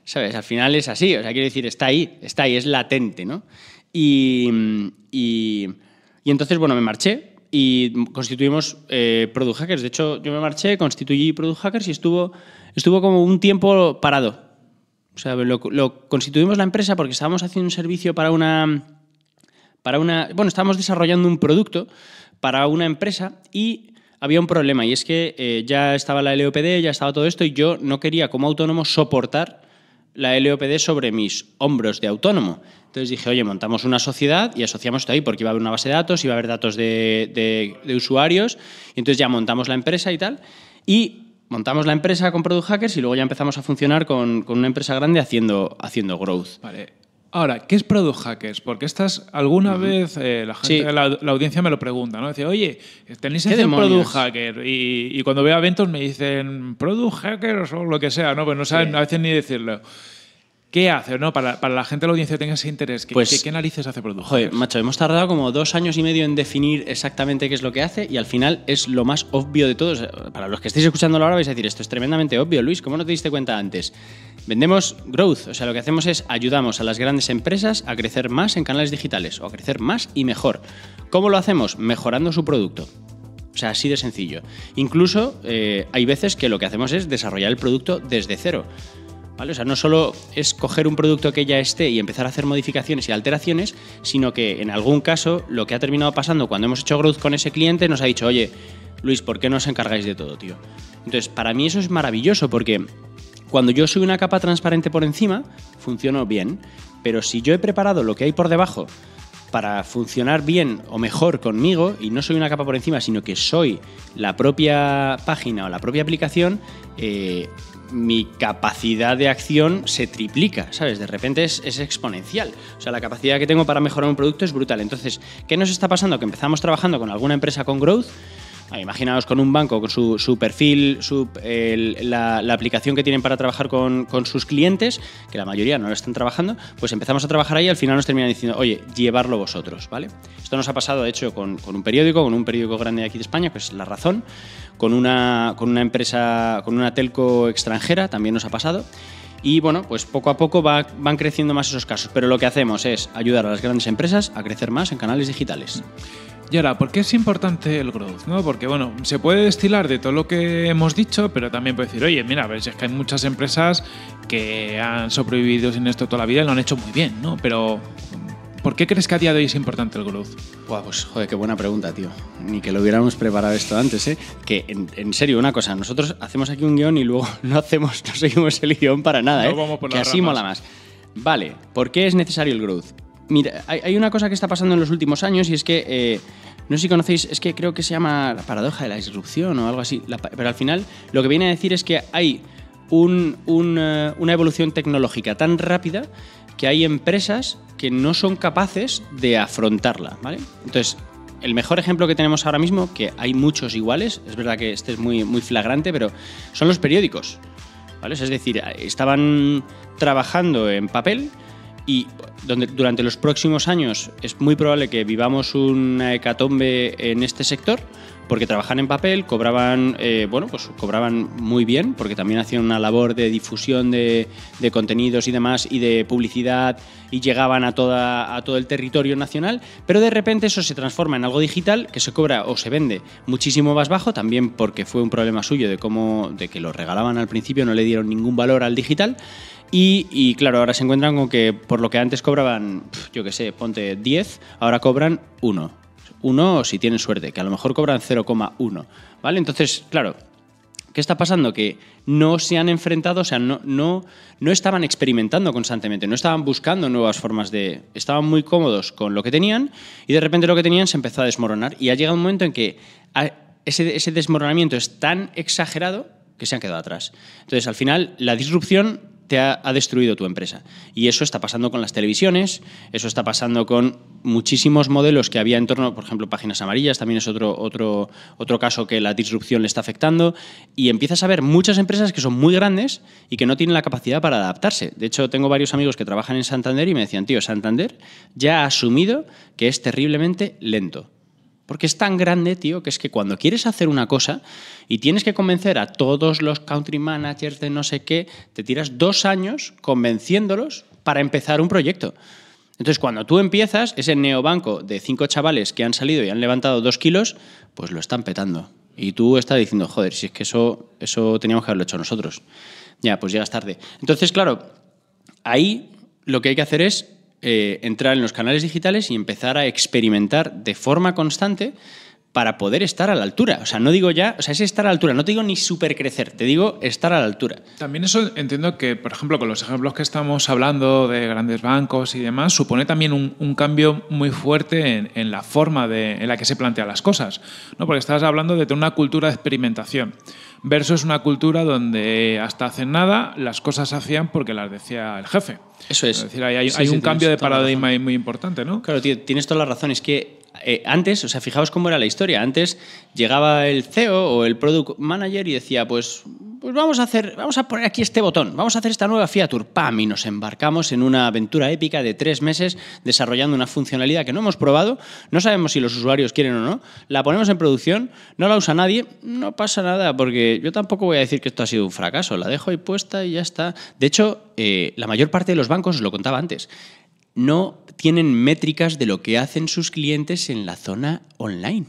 ¿Sabes? Al final es así, o sea, quiero decir, está ahí, está ahí, es latente, ¿no? Y, y, entonces, bueno, me marché y constituimos eh, Product Hackers. De hecho, yo me marché, constituí Product Hackers y estuvo, estuvo como un tiempo parado o sea, lo, constituimos la empresa porque estábamos haciendo un servicio para una, para una... Bueno, estábamos desarrollando un producto para una empresa y había un problema y es que eh, ya estaba la LOPD, ya estaba todo esto y yo no quería como autónomo soportar la LOPD sobre mis hombros de autónomo. Entonces dije, oye, montamos una sociedad y asociamos esto ahí porque iba a haber una base de datos, iba a haber datos de, de, de usuarios y entonces ya montamos la empresa y tal. Y montamos la empresa con Product Hackers y luego ya empezamos a funcionar con, una empresa grande haciendo, haciendo growth. Vale. Ahora, ¿qué es Product Hackers? Porque estas, alguna vez eh, la, gente, la, audiencia me lo pregunta, ¿no? Dice, oye, ¿tenéis de Product Hacker? Y, cuando veo eventos me dicen, Product Hackers o lo que sea, ¿no? Pues no saben a veces ni decirlo. ¿Qué hace? No? Para, la gente de la audiencia que tenga ese interés, ¿qué, pues, ¿qué, hace producto? Joder, macho, hemos tardado como dos años y medio en definir exactamente qué es lo que hace y al final es lo más obvio de todos. Para los que estéis escuchando ahora vais a decir, esto es tremendamente obvio, Luis, ¿cómo no te diste cuenta antes? Vendemos growth, o sea, lo que hacemos es ayudamos a las grandes empresas a crecer más en canales digitales o a crecer más y mejor. ¿Cómo lo hacemos? Mejorando su producto. O sea, así de sencillo. Incluso eh, hay veces que lo que hacemos es desarrollar el producto desde cero. O sea, no solo es coger un producto que ya esté y empezar a hacer modificaciones y alteraciones, sino que en algún caso lo que ha terminado pasando cuando hemos hecho growth con ese cliente nos ha dicho, oye, Luis, ¿por qué no os encargáis de todo, tío? Entonces, para mí eso es maravilloso porque cuando yo soy una capa transparente por encima, funciono bien, pero si yo he preparado lo que hay por debajo para funcionar bien o mejor conmigo, y no soy una capa por encima, sino que soy la propia página o la propia aplicación, eh, mi capacidad de acción se triplica, ¿sabes? De repente es, exponencial. O sea, la capacidad que tengo para mejorar un producto es brutal. Entonces, ¿qué nos está pasando? Que empezamos trabajando con alguna empresa con growth. Ah, imaginaos con un banco, con su, perfil, la, aplicación que tienen para trabajar con, sus clientes, que la mayoría no lo están trabajando, pues empezamos a trabajar ahí y al final nos terminan diciendo, oye, llevarlo vosotros, ¿vale? Esto nos ha pasado, de hecho, con, un periódico, con un periódico grande aquí de España, que es La Razón, con una, con una empresa, con una telco extranjera, también nos ha pasado. Y bueno, pues poco a poco van creciendo más esos casos. Pero lo que hacemos es ayudar a las grandes empresas a crecer más en canales digitales. Y ahora, ¿por qué es importante el growth? Porque, bueno, se puede destilar de todo lo que hemos dicho, pero también puede decir, oye, mira, a ver, es que hay muchas empresas que han sobrevivido sin esto toda la vida y lo han hecho muy bien, ¿no? Pero ¿Por qué crees que a día de hoy es importante el growth? pues joder, qué buena pregunta, tío. Ni que lo hubiéramos preparado esto antes, ¿eh? Que en, serio, una cosa, nosotros hacemos aquí un guión y luego no hacemos, no seguimos el guión para nada, no ¿eh? Vamos por que así mola más. Vale, ¿por qué es necesario el growth? Mira, hay, una cosa que está pasando en los últimos años y es que. Eh, no sé si conocéis, es que creo que se llama la paradoja de la disrupción o algo así. pero al final lo que viene a decir es que hay eh, una evolución tecnológica tan rápida que hay empresas que no son capaces de afrontarla, ¿vale? Entonces, el mejor ejemplo que tenemos ahora mismo, que hay muchos iguales, es verdad que este es muy, muy flagrante, pero son los periódicos. ¿vale? Es decir, estaban trabajando en papel y donde durante los próximos años es muy probable que vivamos una hecatombe en este sector porque trabajan en papel, cobraban, eh, bueno, pues cobraban muy bien, porque también hacían una labor de difusión de, de, contenidos y demás, y de publicidad, y llegaban a, toda, a todo el territorio nacional, pero de repente eso se transforma en algo digital que se cobra o se vende muchísimo más bajo, también porque fue un problema suyo de cómo, de que lo regalaban al principio, no le dieron ningún valor al digital, y, claro, ahora se encuentran con que por lo que antes cobraban, yo qué sé, ponte 10, ahora cobran 1. 1 si tienen suerte, que a lo mejor cobran 0,1. ¿Vale? Entonces, claro, ¿Qué está pasando? Que no se han enfrentado, o sea, no, no, no estaban experimentando constantemente, no estaban buscando nuevas formas de... Estaban muy cómodos con lo que tenían y de repente lo que tenían se empezó a desmoronar y ha llegado un momento en que ese, ese desmoronamiento es tan exagerado que se han quedado atrás. Entonces, al final, la disrupción te ha, destruido tu empresa. Y eso está pasando con las televisiones, eso está pasando con muchísimos modelos que había en torno, por ejemplo, páginas amarillas, también es otro, otro, otro caso que la disrupción le está afectando, y empiezas a ver muchas empresas que son muy grandes y que no tienen la capacidad para adaptarse. De hecho, tengo varios amigos que trabajan en Santander y me decían, tío, Santander ya ha asumido que es terriblemente lento porque es tan grande, tío, que es que cuando quieres hacer una cosa y tienes que convencer a todos los country managers de no sé qué, te tiras dos años convenciéndolos para empezar un proyecto. Entonces, cuando tú empiezas, ese neobanco de cinco chavales que han salido y han levantado dos kilos, pues lo están petando. Y tú estás diciendo, joder, si es que eso, eso teníamos que haberlo hecho nosotros. Ya, pues llegas tarde. Entonces, claro, ahí lo que hay que hacer es eh, entrar en los canales digitales y empezar a experimentar de forma constante para poder estar a la altura. O sea, no digo ya, o sea, es estar a la altura, no te digo ni supercrecer, te digo estar a la altura. También eso entiendo que, por ejemplo, con los ejemplos que estamos hablando de grandes bancos y demás, supone también un, cambio muy fuerte en, la forma de, en la que se plantean las cosas, ¿no? porque estás hablando de tener una cultura de experimentación. Versus una cultura donde hasta hacen nada las cosas se hacían porque las decía el jefe. Eso es. Es decir, hay, un cambio de paradigma muy importante, ¿no? Claro, tienes toda la razón. Es que eh, antes, o sea, fijaos cómo era la historia. Antes llegaba el CEO o el product manager y decía, pues, pues vamos a hacer, vamos a poner aquí este botón, vamos a hacer esta nueva Fiatur, pam, y nos embarcamos en una aventura épica de tres meses desarrollando una funcionalidad que no hemos probado, no sabemos si los usuarios quieren o no, la ponemos en producción, no la usa nadie, no pasa nada, porque yo tampoco voy a decir que esto ha sido un fracaso, la dejo ahí puesta y ya está. De hecho, eh, la mayor parte de los bancos, os lo contaba antes, no tienen métricas de lo que hacen sus clientes en la zona online.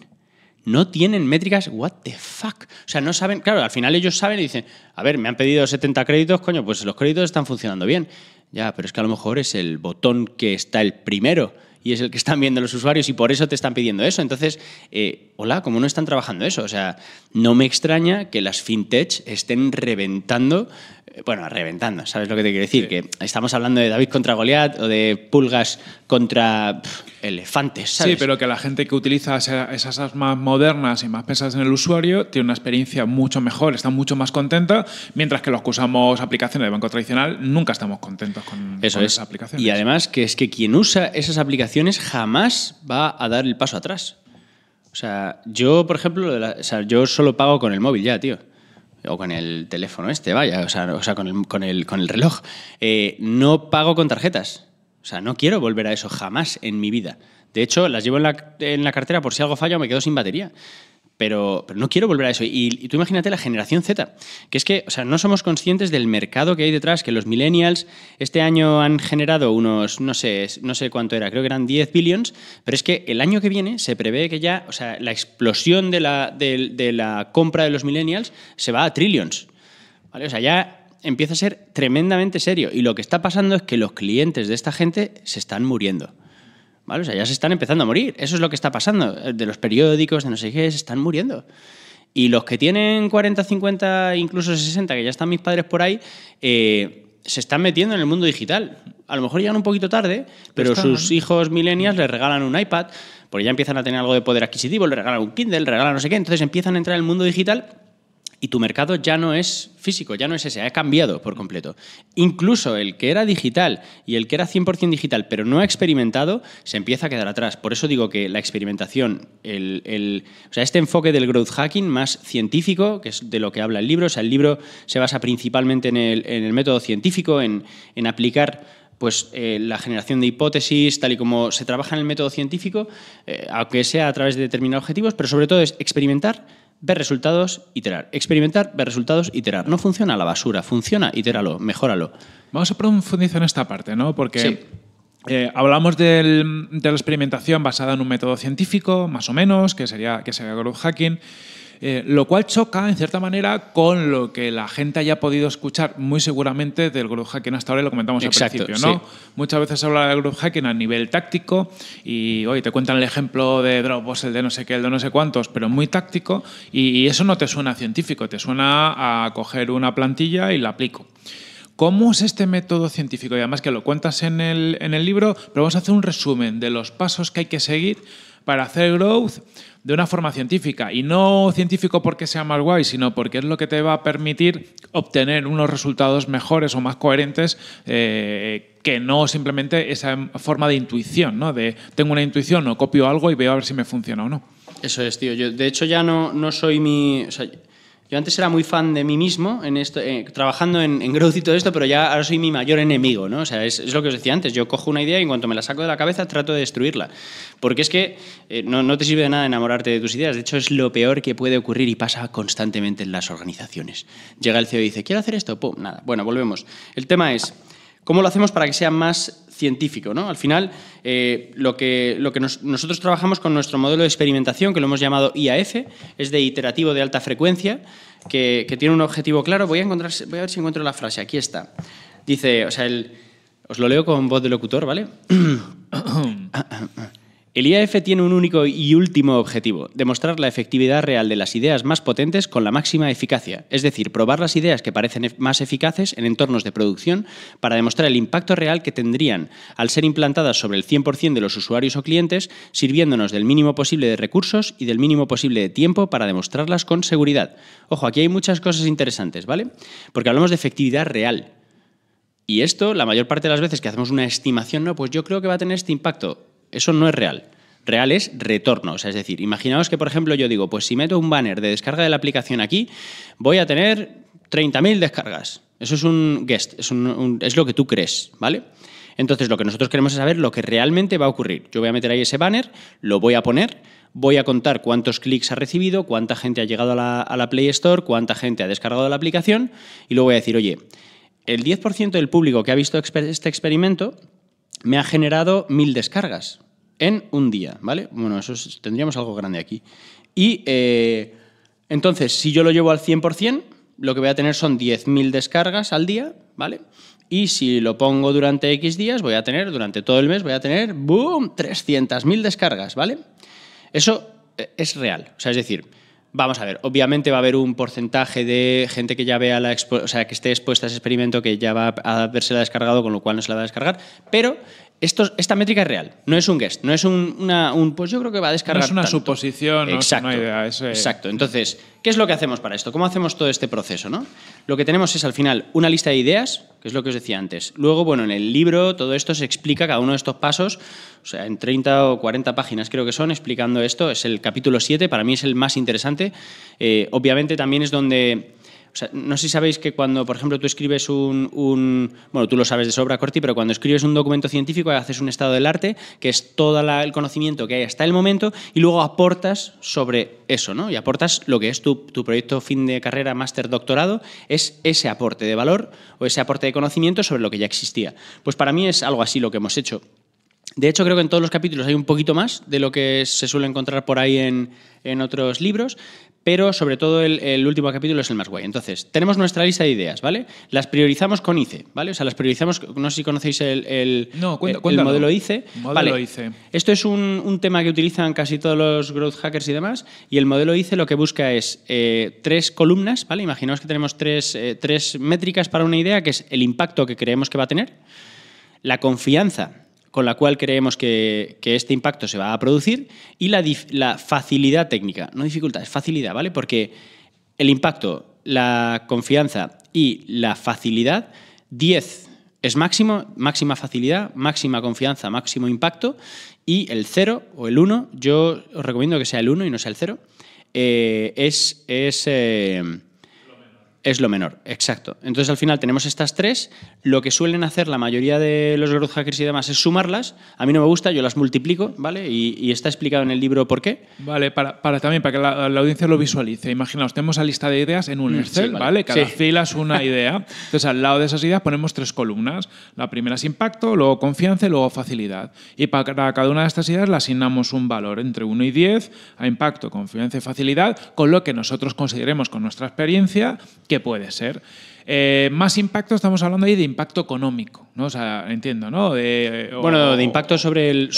No tienen métricas, what the fuck. O sea, no saben, claro, al final ellos saben y dicen, a ver, me han pedido 70 créditos, coño, pues los créditos están funcionando bien. Ya, pero es que a lo mejor es el botón que está el primero y es el que están viendo los usuarios y por eso te están pidiendo eso. Entonces, eh, hola, ¿cómo no están trabajando eso? O sea, no me extraña que las fintech estén reventando eh, bueno, reventando, ¿sabes lo que te quiero decir? Que estamos hablando de David contra Goliat o de pulgas contra elefantes, ¿sabes? Sí, pero que la gente que utiliza esas más modernas y más pesadas en el usuario tiene una experiencia mucho mejor, está mucho más contenta, mientras que los que usamos aplicaciones de banco tradicional nunca estamos contentos con, Eso es. esas aplicaciones. Y además que es que quien usa esas aplicaciones jamás va a dar el paso atrás. O sea, yo, por ejemplo, yo solo pago con el móvil ya, tío o con el teléfono este, vaya, o sea, con, el, con, el, con, el, reloj. Eh, no pago con tarjetas. O sea, no quiero volver a eso jamás en mi vida. De hecho, las llevo en la, en la cartera por si algo falla o me quedo sin batería pero, no quiero volver a eso. Y, tú imagínate la generación Z, que es que, o sea, no somos conscientes del mercado que hay detrás, que los millennials este año han generado unos, no sé, no sé cuánto era, creo que eran 10 billions, pero es que el año que viene se prevé que ya, o sea, la explosión de la, la compra de los millennials se va a trillions. ¿Vale? O sea, ya empieza a ser tremendamente serio. Y lo que está pasando es que los clientes de esta gente se están muriendo. O sea, ya se están empezando a morir. Eso es lo que está pasando. Eh, de los periódicos, de no sé qué, se están muriendo. Y los que tienen 40, 50, incluso 60, que ya están mis padres por ahí, eh, se están metiendo en el mundo digital. A lo mejor llegan un poquito tarde, pero, sus hijos millennials les regalan un iPad, porque ya empiezan a tener algo de poder adquisitivo, le regalan un Kindle, le regalan no sé qué, entonces empiezan a entrar en el mundo digital y tu mercado ya no es físico, ya no es ese, ha cambiado por completo. Incluso el que era digital y el que era 100% digital, pero no ha experimentado, se empieza a quedar atrás. Por eso digo que la experimentación, o sea, este enfoque del growth hacking más científico, que es de lo que habla el libro, o sea, el libro se basa principalmente en el, método científico, en, aplicar pues eh, la generación de hipótesis, tal y como se trabaja en el método científico, eh, aunque sea a través de determinados objetivos, pero sobre todo es experimentar ver resultados, iterar. Experimentar, ver resultados, iterar. No funciona la basura, funciona, itéralo, mejóralo. Vamos a profundizar en esta parte, ¿no? Porque eh, hablamos de la experimentación basada en un método científico, más o menos, que sería, que sería growth hacking. Eh, lo cual choca en cierta manera con lo que la gente haya podido escuchar muy seguramente del group hacking hasta ahora lo comentamos al principio, Muchas veces se habla del group hacking a nivel táctico y hoy te cuentan el ejemplo de Dropbox, el de no sé qué, el de no sé cuántos, pero muy táctico y, eso no te suena científico, te suena a coger una plantilla y la aplico. ¿Cómo es este método científico? Y además que lo cuentas en el, en el libro, pero vamos a hacer un resumen de los pasos que hay que seguir para hacer growth de una forma científica. Y no científico porque sea más guay, sino porque es lo que te va a permitir obtener unos resultados mejores o más coherentes eh, que no simplemente esa forma de intuición, ¿no? De tengo una intuición o copio algo y veo a ver si me funciona o no. Eso es, tío. Yo, de hecho, ya no, no soy mi... Yo antes era muy fan de mí mismo, en eh, trabajando en, en, growth y todo esto, pero ya ahora soy mi mayor enemigo, ¿no? O sea, es, lo que os decía antes. Yo cojo una idea y en cuanto me la saco de la cabeza trato de destruirla. Porque es que eh, no, te sirve de nada enamorarte de tus ideas. De hecho, es lo peor que puede ocurrir y pasa constantemente en las organizaciones. Llega el CEO y dice, quiero hacer esto, pum, nada. Bueno, volvemos. El tema es, ¿cómo lo hacemos para que sea más científico. ¿no? Al final, eh, lo que, lo que nosotros trabajamos con nuestro modelo de experimentación, que lo hemos llamado IAF, es de iterativo de alta frecuencia, que, tiene un objetivo claro. Voy a, encontrar, voy a ver si encuentro la frase, aquí está. Dice, o sea, os lo leo con voz de locutor, ¿vale? Ah, ah, ah. El IAF tiene un único y último objetivo, demostrar la efectividad real de las ideas más potentes con la máxima eficacia, es decir, probar las ideas que parecen más eficaces en entornos de producción para demostrar el impacto real que tendrían al ser implantadas sobre el 100% de los usuarios o clientes, sirviéndonos del mínimo posible de recursos y del mínimo posible de tiempo para demostrarlas con seguridad. Ojo, aquí hay muchas cosas interesantes, ¿vale? Porque hablamos de efectividad real, y esto, la mayor parte de las veces que hacemos una estimación, no, pues yo creo que va a tener este impacto. Eso no es real. Real es retorno. O sea, es decir, imaginaos que, por ejemplo, yo digo, pues si meto un banner de descarga de la aplicación aquí, voy a tener 30.000 descargas. Eso es un guest, es, es lo que tú crees, ¿vale? Entonces, lo que nosotros queremos es saber lo que realmente va a ocurrir. Yo voy a meter ahí ese banner, lo voy a poner, voy a contar cuántos clics ha recibido, cuánta gente ha llegado a la, a la Play Store, cuánta gente ha descargado la aplicación, y luego voy a decir, oye, el 10% del público que ha visto este experimento me ha generado mil descargas en un día, ¿vale? Bueno, eso tendríamos algo grande aquí. Y eh, entonces, si yo lo llevo al 100%, lo que voy a tener son 10.000 descargas al día, ¿vale? Y si lo pongo durante X días, voy a tener, durante todo el mes, voy a tener, ¡boom!, 300.000 descargas, ¿vale? Eso eh, es real. O sea, es decir, Vamos a ver, obviamente va a haber un porcentaje de gente que ya vea la o sea, que esté expuesta a ese experimento que ya va a haberse la descargado, con lo cual no se la va a descargar, pero esta métrica es real, no es un guest, no es un, una, pues yo creo que va a descargar. No es una suposición, exacto, no una idea. Eh, exacto. Entonces, ¿qué es lo que hacemos para esto? ¿Cómo hacemos todo este proceso? ¿no? Lo que tenemos es al final una lista de ideas, que es lo que os decía antes. Luego, bueno, en el libro todo esto se explica, cada uno de estos pasos, o sea, en 30 o 40 páginas creo que son, explicando esto. Es el capítulo 7, para mí es el más interesante. Eh, obviamente también es donde no sé si sabéis que cuando, por ejemplo, tú escribes un, Bueno, tú lo sabes de sobra, Corti, pero cuando escribes un documento científico haces un estado del arte, que es todo el conocimiento que hay hasta el momento, y luego aportas sobre eso, ¿no? Y aportas lo que es tu, proyecto fin de carrera, máster, doctorado, es ese aporte de valor o ese aporte de conocimiento sobre lo que ya existía. Pues para mí es algo así lo que hemos hecho. De hecho, creo que en todos los capítulos hay un poquito más de lo que se suele encontrar por ahí en, en otros libros, pero sobre todo el, último capítulo es el más guay. Entonces, tenemos nuestra lista de ideas, ¿vale? Las priorizamos con ICE, ¿vale? O sea, las priorizamos, no sé si conocéis el, el, no, el modelo ICE. Esto es un, tema que utilizan casi todos los growth hackers y demás, y el modelo ICE lo que busca es eh, tres columnas, ¿vale? Imaginaos que tenemos tres, eh, tres métricas para una idea, que es el impacto que creemos que va a tener, la confianza con la cual creemos que, este impacto se va a producir, y la, facilidad técnica, no dificultad, es facilidad, ¿vale? Porque el impacto, la confianza y la facilidad, 10 es máximo, máxima facilidad, máxima confianza, máximo impacto, y el 0 o el 1, yo os recomiendo que sea el 1 y no sea el 0, eh, es, eh, es lo menor, exacto. Entonces al final tenemos estas tres. Lo que suelen hacer la mayoría de los growth hackers y demás es sumarlas. A mí no me gusta, yo las multiplico, ¿vale? Y, está explicado en el libro por qué. Vale, para, también, para que la, audiencia lo visualice. Imaginaos, tenemos la lista de ideas en un mm, Excel, vale. Cada fila es una idea. Entonces al lado de esas ideas ponemos tres columnas. La primera es impacto, luego confianza y luego facilidad. Y para cada una de estas ideas le asignamos un valor entre 1 y 10 a impacto, confianza y facilidad, con lo que nosotros consideremos con nuestra experiencia que puede ser. Eh, más impacto, estamos hablando ahí de impacto económico, ¿no? O sea, entiendo, ¿no? De, bueno, de impacto sobre, el,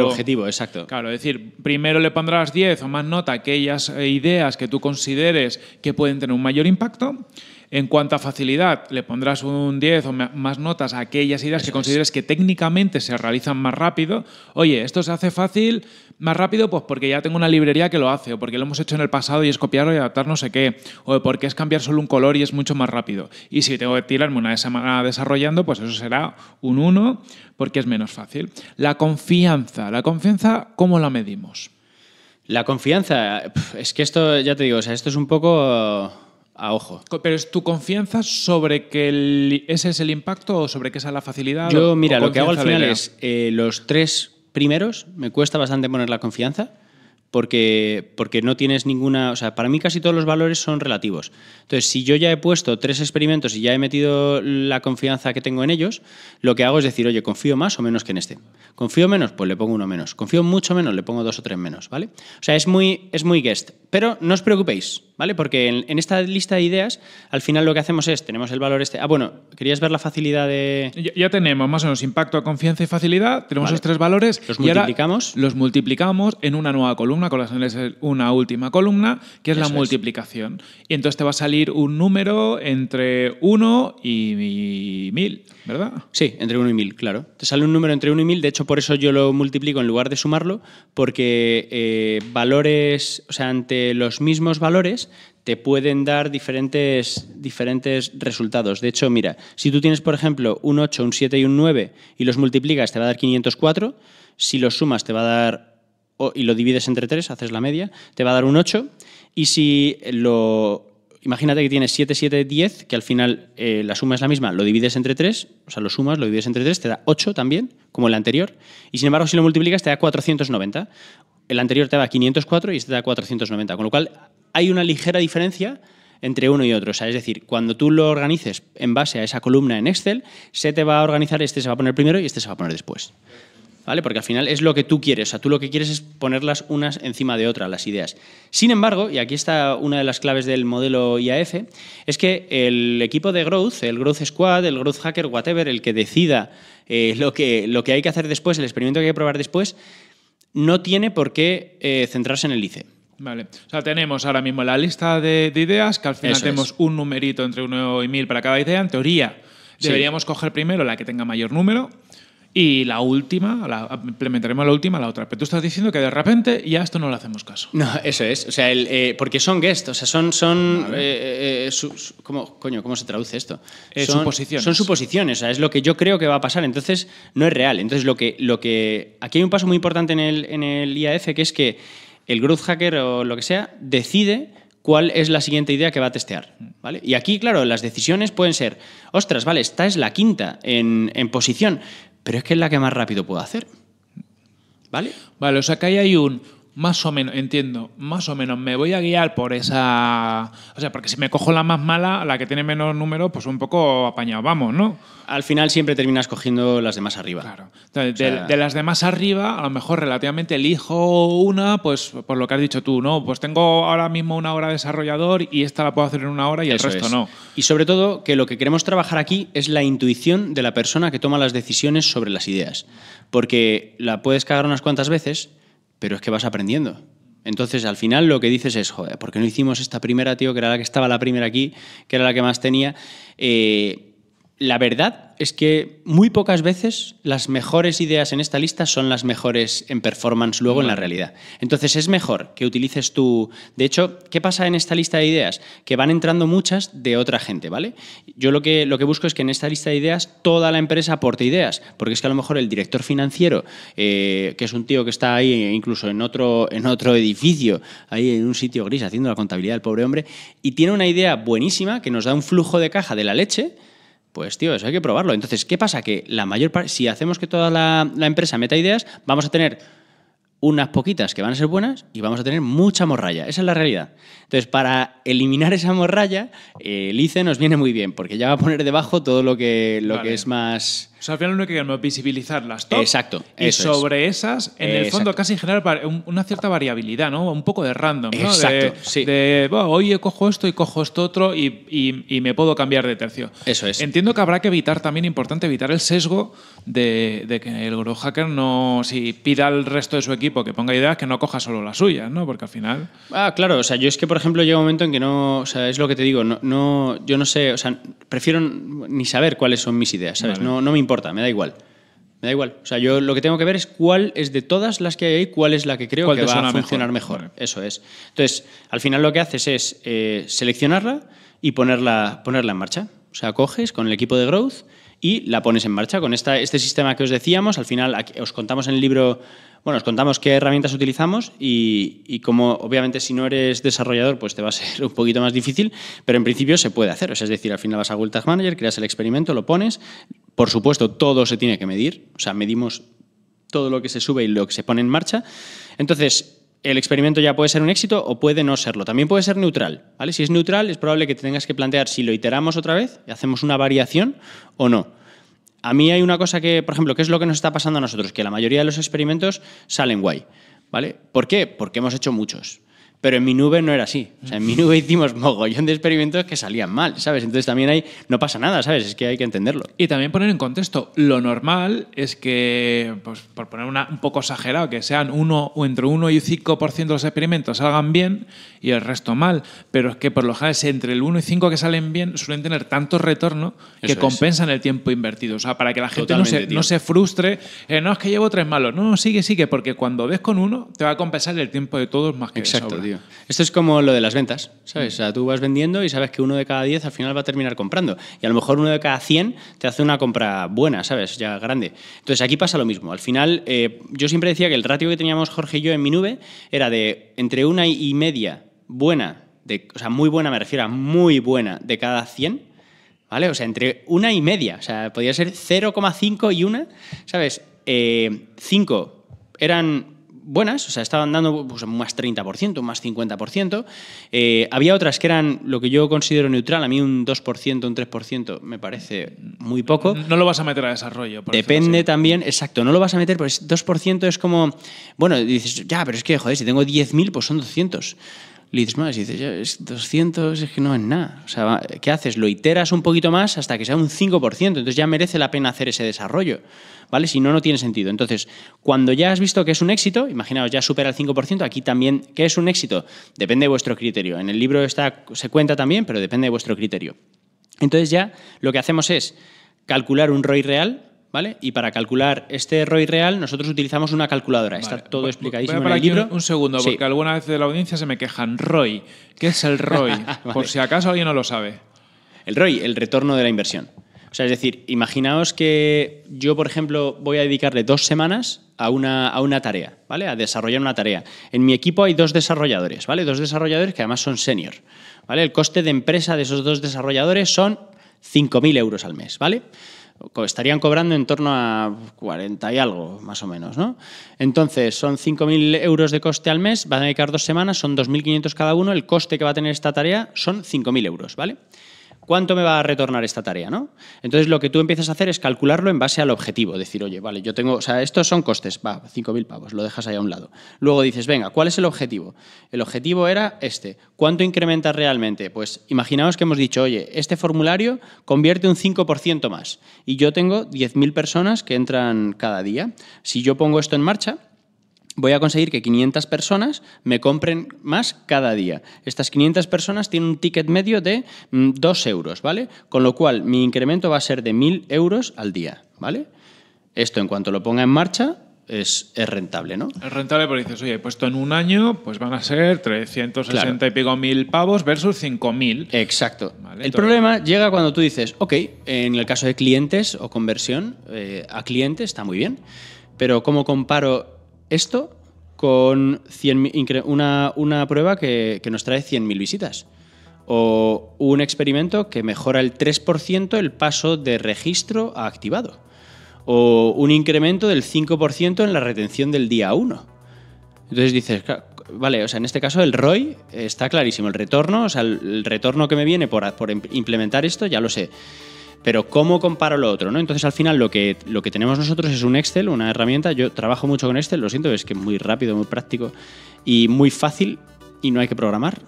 objetivo. exacto. Claro, es decir, primero le pondrás 10 o más nota a aquellas ideas que tú consideres que pueden tener un mayor impacto. En cuanto a facilidad, le pondrás un 10 o más notas a aquellas ideas que consideres que técnicamente se realizan más rápido. Oye, esto se hace fácil, más rápido, pues porque ya tengo una librería que lo hace, o porque lo hemos hecho en el pasado y es copiarlo y adaptar no sé qué, o porque es cambiar solo un color y es mucho más rápido. Y si tengo que tirarme una semana desarrollando, pues eso será un 1 porque es menos fácil. La confianza, la confianza, ¿cómo la medimos? La confianza, es que esto, ya te digo, sea, esto es un poco a ojo. Pero es tu confianza sobre que ese es el impacto o sobre que esa es la facilidad. Yo, mira, lo que hago al final es eh, los tres primeros, me cuesta bastante poner la confianza porque, porque no tienes ninguna... O sea, para mí casi todos los valores son relativos. Entonces, si yo ya he puesto tres experimentos y ya he metido la confianza que tengo en ellos, lo que hago es decir, oye, confío más o menos que en este. Confío menos, pues le pongo uno menos. Confío mucho menos, le pongo dos o tres menos, ¿vale? O sea, es muy, es muy guest. Pero no os preocupéis, ¿vale? Porque en, esta lista de ideas, al final lo que hacemos es, tenemos el valor este... Ah, bueno, querías ver la facilidad de... Ya, tenemos más o menos impacto, confianza y facilidad. Tenemos esos tres valores. Los multiplicamos. los multiplicamos en una nueva columna columna, con es una última columna, que es la multiplicación. Y entonces te va a salir un número entre 1 y 1000, ¿verdad? Sí, entre 1 y 1000, claro. Te sale un número entre 1 y 1000, de hecho por eso yo lo multiplico en lugar de sumarlo, porque eh, valores, o sea, ante los mismos valores te pueden dar diferentes, diferentes resultados. De hecho, mira, si tú tienes, por ejemplo, un 8, un 7 y un 9 y los multiplicas, te va a dar 504. Si los sumas, te va a dar y lo divides entre 3, haces la media, te va a dar un 8. Y si lo. Imagínate que tienes 7, 7, 10, que al final eh, la suma es la misma, lo divides entre 3, o sea, lo sumas, lo divides entre 3, te da 8 también, como el anterior. Y sin embargo, si lo multiplicas, te da 490. El anterior te da 504 y este te da 490. Con lo cual, hay una ligera diferencia entre uno y otro. O sea, es decir, cuando tú lo organices en base a esa columna en Excel, se te va a organizar, este se va a poner primero y este se va a poner después. ¿vale? Porque al final es lo que tú quieres, o sea, tú lo que quieres es ponerlas unas encima de otras, las ideas. Sin embargo, y aquí está una de las claves del modelo IAF, es que el equipo de Growth, el Growth Squad, el Growth Hacker, whatever, el que decida eh, lo, que, lo que hay que hacer después, el experimento que hay que probar después, no tiene por qué eh, centrarse en el ICE. Vale. O sea, tenemos ahora mismo la lista de, ideas, que al final tenemos un numerito entre uno y mil para cada idea. En teoría, deberíamos coger primero la que tenga mayor número. Y la última, la, implementaremos la última, la otra. Pero tú estás diciendo que de repente ya esto no le hacemos caso. No, eso es. O sea, eh, porque son guests, o sea, son... son eh, eh, ¿cómo, se traduce esto? son, suposiciones. Son suposiciones, o sea, es lo que yo creo que va a pasar. Entonces, no es real. Entonces, lo que... Lo que aquí hay un paso muy importante en el, en el IAF, que es que el growth hacker o lo que sea decide cuál es la siguiente idea que va a testear. ¿vale? Y aquí, claro, las decisiones pueden ser, ostras, vale, esta es la quinta en, en posición, pero es que es la que más rápido puedo hacer. ¿Vale? Vale, o sea que ahí hay un más o menos, entiendo, más o menos me voy a guiar por esa... O sea, porque si me cojo la más mala, la que tiene menos número, pues un poco apañado, vamos, ¿no? Al final siempre terminas cogiendo las de más arriba. Claro. Entonces, de, las de más arriba, a lo mejor relativamente elijo una, pues por lo que has dicho tú, ¿no? Pues tengo ahora mismo una hora de desarrollador y esta la puedo hacer en una hora y el resto no. Y sobre todo que lo que queremos trabajar aquí es la intuición de la persona que toma las decisiones sobre las ideas. Porque la puedes cagar unas cuantas veces, pero es que vas aprendiendo. Entonces, al final lo que dices es, joder, ¿por qué no hicimos esta primera, tío, que era la que estaba la primera aquí, que era la que más tenía? Eh, la verdad es que muy pocas veces las mejores ideas en esta lista son las mejores en performance luego en la realidad. Entonces es mejor que utilices tu... De hecho, ¿qué pasa en esta lista de ideas? Que van entrando muchas de otra gente, ¿vale? Yo lo que, lo que busco es que en esta lista de ideas toda la empresa aporte ideas, porque es que a lo mejor el director financiero, eh, que es un tío que está ahí incluso en otro, en otro edificio, ahí en un sitio gris haciendo la contabilidad del pobre hombre, y tiene una idea buenísima que nos da un flujo de caja de la leche, pues tío, eso hay que probarlo. Entonces, ¿qué pasa? Que la mayor parte, si hacemos que toda la, empresa meta ideas, vamos a tener unas poquitas que van a ser buenas y vamos a tener mucha morralla. Esa es la realidad. Entonces, para eliminar esa morralla, el eh, ICE nos viene muy bien, porque ya va a poner debajo todo lo que, lo que es más sea, al final lo que queremos es visibilizar las top. Exacto. Y sobre esas, en el fondo, casi generar una cierta variabilidad, ¿no? Un poco de random, ¿no? Exacto, de, bueno, hoy cojo esto y cojo esto otro y, y, me puedo cambiar de tercio. Eso es. Entiendo que habrá que evitar también, importante, evitar el sesgo de, que el grupo hacker no, si pida al resto de su equipo que ponga ideas, que no coja solo las suyas, ¿no? Porque al final... Ah, claro. O sea, yo es que, por ejemplo, llega un momento en que no... O sea, es lo que te digo. No, no yo no sé... O sea, prefiero ni saber cuáles son mis ideas, ¿sabes? No, no me importa me da igual. Me da igual. O sea, yo lo que tengo que ver es cuál es de todas las que hay ahí, cuál es la que creo que va a funcionar mejor. Eso es. Entonces, al final lo que haces es eh, seleccionarla y ponerla, ponerla en marcha. O sea, coges con el equipo de growth y la pones en marcha con esta, este sistema que os decíamos. Al final os contamos en el libro, bueno, os contamos qué herramientas utilizamos y, y como obviamente si no eres desarrollador pues te va a ser un poquito más difícil, pero en principio se puede hacer. es decir, al final vas a Google Tag Manager, creas el experimento, lo pones, por supuesto, todo se tiene que medir, o sea, medimos todo lo que se sube y lo que se pone en marcha. Entonces, el experimento ya puede ser un éxito o puede no serlo. También puede ser neutral. ¿vale? Si es neutral, es probable que tengas que plantear si lo iteramos otra vez, y hacemos una variación o no. A mí hay una cosa que, por ejemplo, ¿qué es lo que nos está pasando a nosotros? Que la mayoría de los experimentos salen guay. ¿vale? ¿Por qué? Porque hemos hecho muchos. Pero en mi nube no era así. en mi nube hicimos mogollón de experimentos que salían mal, ¿sabes? Entonces también ahí no pasa nada, ¿sabes? Es que hay que entenderlo. Y también poner en contexto, lo normal es que, pues, por poner una, un poco exagerado, que sean uno, o entre 1 y 5% de los experimentos salgan bien y el resto mal. Pero es que por lo general, entre el 1 y 5 que salen bien, suelen tener tanto retorno que compensan el tiempo invertido. O sea, para que la gente no se, no se, frustre, eh, no es que llevo tres malos. No, sigue, sigue, porque cuando ves con uno, te va a compensar el tiempo de todos más que Exacto. Esto es como lo de las ventas, ¿sabes? O sea, tú vas vendiendo y sabes que uno de cada diez al final va a terminar comprando. Y a lo mejor uno de cada cien te hace una compra buena, ¿sabes? Ya grande. Entonces aquí pasa lo mismo. Al final, eh, yo siempre decía que el ratio que teníamos Jorge y yo en mi nube era de entre una y media buena, de, o sea, muy buena me refiero a muy buena de cada cien. ¿Vale? O sea, entre una y media. O sea, podía ser 0,5 y una, ¿sabes? 5 eh, eran buenas, o sea, estaban dando pues, más 30%, más 50%. Eh, había otras que eran lo que yo considero neutral, a mí un 2%, un 3% me parece muy poco. No lo vas a meter a desarrollo. Por Depende también, exacto, no lo vas a meter, pues 2% es como, bueno, dices, ya, pero es que, joder, si tengo 10.000, pues son 200 leads más. Y dices, es 200, es que no es nada. O sea, ¿qué haces? Lo iteras un poquito más hasta que sea un 5%. Entonces ya merece la pena hacer ese desarrollo. ¿Vale? Si no, no tiene sentido. Entonces, cuando ya has visto que es un éxito, imaginaos, ya supera el 5%, aquí también, ¿qué es un éxito? Depende de vuestro criterio. En el libro está, se cuenta también, pero depende de vuestro criterio. Entonces ya lo que hacemos es calcular un ROI real y para calcular este ROI real, nosotros utilizamos una calculadora. Está todo explicadísimo en el libro. Un segundo, porque alguna vez de la audiencia se me quejan. ROI. ¿Qué es el ROI? Por si acaso alguien no lo sabe. El ROI, el retorno de la inversión. O sea, es decir, imaginaos que yo, por ejemplo, voy a dedicarle dos semanas a una, a una tarea, ¿vale? A desarrollar una tarea. En mi equipo hay dos desarrolladores, ¿vale? Dos desarrolladores que además son senior, ¿vale? El coste de empresa de esos dos desarrolladores son 5.000 euros al mes, ¿vale? estarían cobrando en torno a 40 y algo, más o menos. ¿no? Entonces, son 5.000 euros de coste al mes, van a dedicar dos semanas, son 2.500 cada uno, el coste que va a tener esta tarea son 5.000 euros, ¿vale? ¿cuánto me va a retornar esta tarea? ¿no? Entonces lo que tú empiezas a hacer es calcularlo en base al objetivo, decir, oye, vale, yo tengo, o sea, estos son costes, va, 5.000 pavos, lo dejas ahí a un lado. Luego dices, venga, ¿cuál es el objetivo? El objetivo era este, ¿cuánto incrementa realmente? Pues imaginaos que hemos dicho, oye, este formulario convierte un 5% más y yo tengo 10.000 personas que entran cada día. Si yo pongo esto en marcha, voy a conseguir que 500 personas me compren más cada día. Estas 500 personas tienen un ticket medio de 2 mm, euros, ¿vale? Con lo cual, mi incremento va a ser de 1.000 euros al día, ¿vale? Esto, en cuanto lo ponga en marcha, es, rentable, ¿no? Es rentable porque dices, oye, puesto en un año, pues van a ser 360 y pico mil pavos versus 5.000. Exacto. el problema llega cuando tú dices, ok, en el caso de clientes o conversión eh, a cliente está muy bien, pero ¿cómo comparo esto con 100, una, prueba que, nos trae 100.000 visitas. O un experimento que mejora el 3% el paso de registro a activado. O un incremento del 5% en la retención del día 1. Entonces dices, vale, o sea, en este caso el ROI está clarísimo, el retorno, o sea, el retorno que me viene por, por implementar esto, ya lo sé pero ¿cómo comparo lo otro? ¿no? Entonces, al final, lo que, lo que tenemos nosotros es un Excel, una herramienta. Yo trabajo mucho con Excel, lo siento, es que es muy rápido, muy práctico y muy fácil y no hay que programar.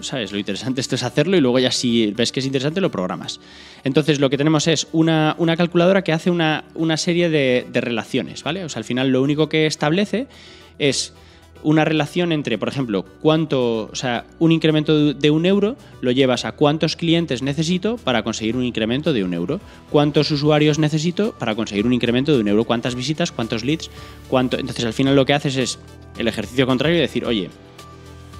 ¿Sabes? Lo interesante esto es hacerlo y luego ya si ves que es interesante lo programas. Entonces lo que tenemos es una, calculadora que hace una, una serie de, relaciones, ¿vale? O al final lo único que establece es una relación entre, por ejemplo, cuánto, o sea, un incremento de un euro lo llevas a cuántos clientes necesito para conseguir un incremento de un euro, cuántos usuarios necesito para conseguir un incremento de un euro, cuántas visitas, cuántos leads, cuánto. Entonces, al final lo que haces es el ejercicio contrario y decir, oye,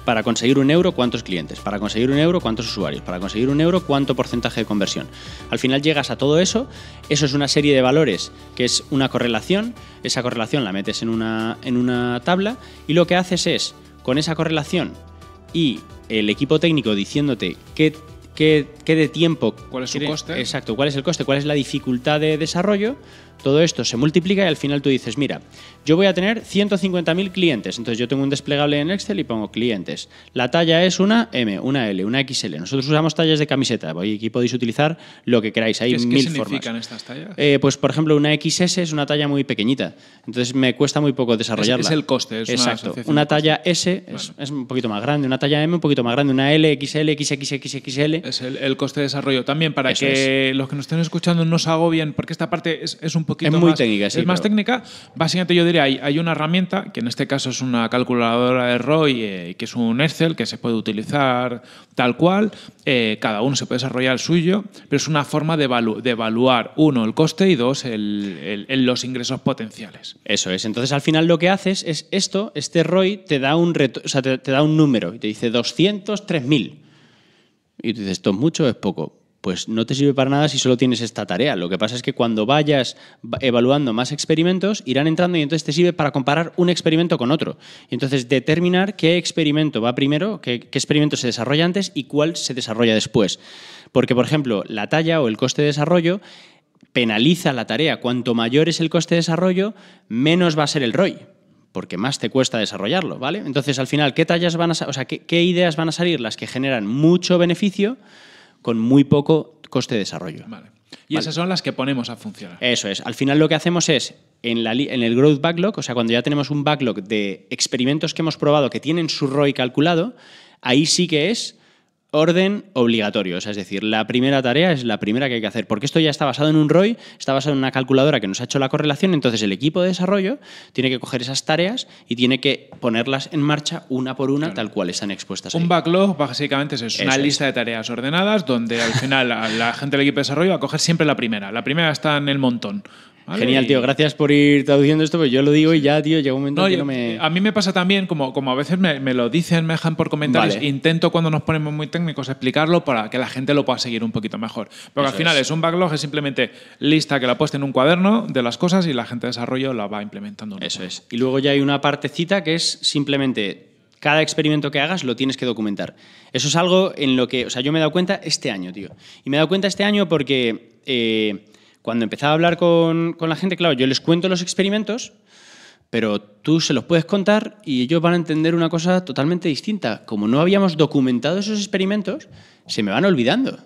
para conseguir un euro, ¿cuántos clientes? Para conseguir un euro, ¿cuántos usuarios? Para conseguir un euro, ¿cuánto porcentaje de conversión? Al final llegas a todo eso. Eso es una serie de valores que es una correlación. Esa correlación la metes en una, en una tabla y lo que haces es, con esa correlación y el equipo técnico diciéndote qué qué, de tiempo. ¿Cuál es su coste? Exacto, cuál es el coste, cuál es la dificultad de desarrollo, todo esto se multiplica y al final tú dices, mira, yo voy a tener 150.000 clientes, entonces yo tengo un desplegable en Excel y pongo clientes. La talla es una M, una L, una XL. Nosotros usamos tallas de camiseta, aquí podéis utilizar lo que queráis, hay ¿Qué, mil significan estas tallas? Eh, pues por ejemplo, una XS es una talla muy pequeñita, entonces me cuesta muy poco desarrollarla. Es, el coste, Exacto. Una, talla S es, un poquito más grande, una talla M un poquito más grande, una L, XL, XXXXL. Es el, coste de desarrollo. También para que los que nos estén escuchando no se bien porque esta parte es un es muy técnica, sí, es más técnica. Básicamente yo diría, hay, una herramienta, que en este caso es una calculadora de ROI, eh, que es un Excel, que se puede utilizar tal cual, eh, cada uno se puede desarrollar el suyo, pero es una forma de, evaluar, uno, el coste y dos, los ingresos potenciales. Eso es, entonces al final lo que haces es esto, este ROI te da un, reto, te, da un número y te dice 200, 3.000. Y tú dices, esto es mucho o es poco pues no te sirve para nada si solo tienes esta tarea. Lo que pasa es que cuando vayas evaluando más experimentos, irán entrando y entonces te sirve para comparar un experimento con otro. Y entonces determinar qué experimento va primero, qué, experimento se desarrolla antes y cuál se desarrolla después. Porque, por ejemplo, la talla o el coste de desarrollo penaliza la tarea. Cuanto mayor es el coste de desarrollo, menos va a ser el ROI porque más te cuesta desarrollarlo, ¿vale? Entonces, al final, ¿qué tallas van a, o sea, qué ideas van a salir las que generan mucho beneficio con muy poco coste de desarrollo. Y esas son las que ponemos a funcionar. Eso es. Al final lo que hacemos es, en, la en, el growth backlog, o sea, cuando ya tenemos un backlog de experimentos que hemos probado que tienen su ROI calculado, ahí sí que es orden obligatorio. es decir, la primera tarea es la primera que hay que hacer, porque esto ya está basado en un ROI, está basado en una calculadora que nos ha hecho la correlación, entonces el equipo de desarrollo tiene que coger esas tareas y tiene que ponerlas en marcha una por una tal cual están expuestas. Un backlog básicamente es una lista de tareas ordenadas donde al final la gente del equipo de desarrollo va a coger siempre la primera. La primera está en el montón. Genial, tío. Gracias por ir traduciendo esto, pero pues yo lo digo y ya, tío, llega un momento en que no me... A mí me pasa también, como, como a veces me, lo dicen, me dejan por comentarios, intento cuando nos ponemos muy técnicos explicarlo para que la gente lo pueda seguir un poquito mejor. Porque al final es. un backlog, es simplemente lista que la puesta en un cuaderno de las cosas y la gente de desarrollo la va implementando. Eso es. Y luego ya hay una partecita que es simplemente cada experimento que hagas lo tienes que documentar. Eso es algo en lo que, o sea, yo me he dado cuenta este año, tío. Y me he dado cuenta este año porque... Eh, cuando empezaba a hablar con, con la gente, claro, yo les cuento los experimentos, pero tú se los puedes contar y ellos van a entender una cosa totalmente distinta. Como no habíamos documentado esos experimentos, se me van olvidando.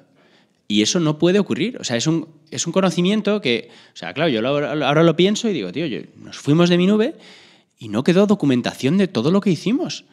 Y eso no puede ocurrir. O sea, es un, es un conocimiento que, o sea, claro, yo ahora, lo pienso y digo, tío, nos fuimos de mi nube y no quedó documentación de todo lo que hicimos.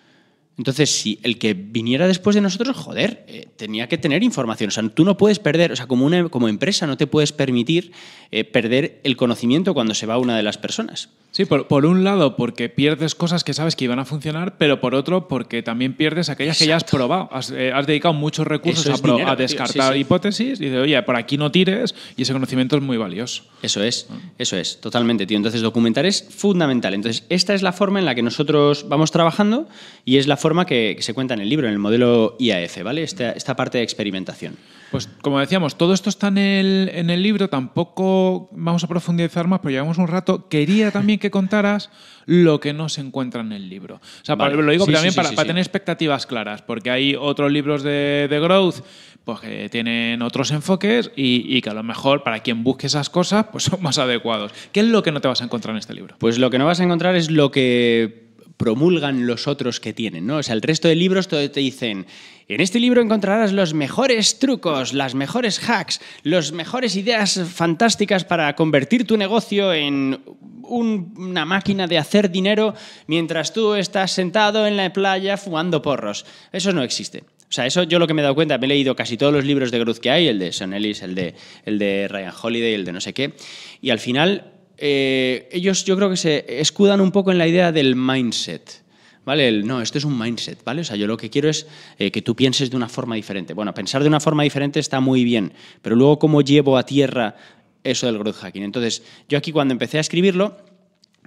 Entonces, si el que viniera después de nosotros, joder, eh, tenía que tener información. O sea, tú no puedes perder, o sea, como, una, como empresa no te puedes permitir eh, perder el conocimiento cuando se va una de las personas. Sí, por, un lado porque pierdes cosas que sabes que iban a funcionar, pero por otro porque también pierdes aquellas que ya has probado. Eh, has, dedicado muchos recursos a, descartar hipótesis y de, oye, por aquí no tires y ese conocimiento es muy valioso. Eso es, eso es, totalmente, tío. Entonces, documentar es fundamental. Entonces, esta es la forma en la que nosotros vamos trabajando y es la forma que, se cuenta en el libro, en el modelo IAF, ¿vale? esta parte de experimentación. Pues como decíamos, todo esto está en el, libro, tampoco vamos a profundizar más, pero llevamos un rato. Quería también que contaras lo que no se encuentra en el libro. O sea, lo digo también para, tener expectativas claras, porque hay otros libros de, Growth pues, que tienen otros enfoques y, y, que a lo mejor para quien busque esas cosas pues son más adecuados. ¿Qué es lo que no te vas a encontrar en este libro? Pues lo que no vas a encontrar es lo que promulgan los otros que tienen, ¿no? O sea, el resto de libros te dicen, en este libro encontrarás los mejores trucos, las mejores hacks, las mejores ideas fantásticas para convertir tu negocio en una máquina de hacer dinero mientras tú estás sentado en la playa fumando porros. Eso no existe. O sea, eso yo lo que me he dado cuenta, me he leído casi todos los libros de Gruz que hay, el de Son Ellis, el de, el de Ryan Holiday, el de no sé qué, y al final eh, ellos yo creo que se escudan un poco en la idea del mindset. ¿vale? no, esto es un mindset, ¿vale? O sea, yo lo que quiero es eh, que tú pienses de una forma diferente. Bueno, pensar de una forma diferente está muy bien, pero luego cómo llevo a tierra eso del growth hacking. Entonces, yo aquí cuando empecé a escribirlo,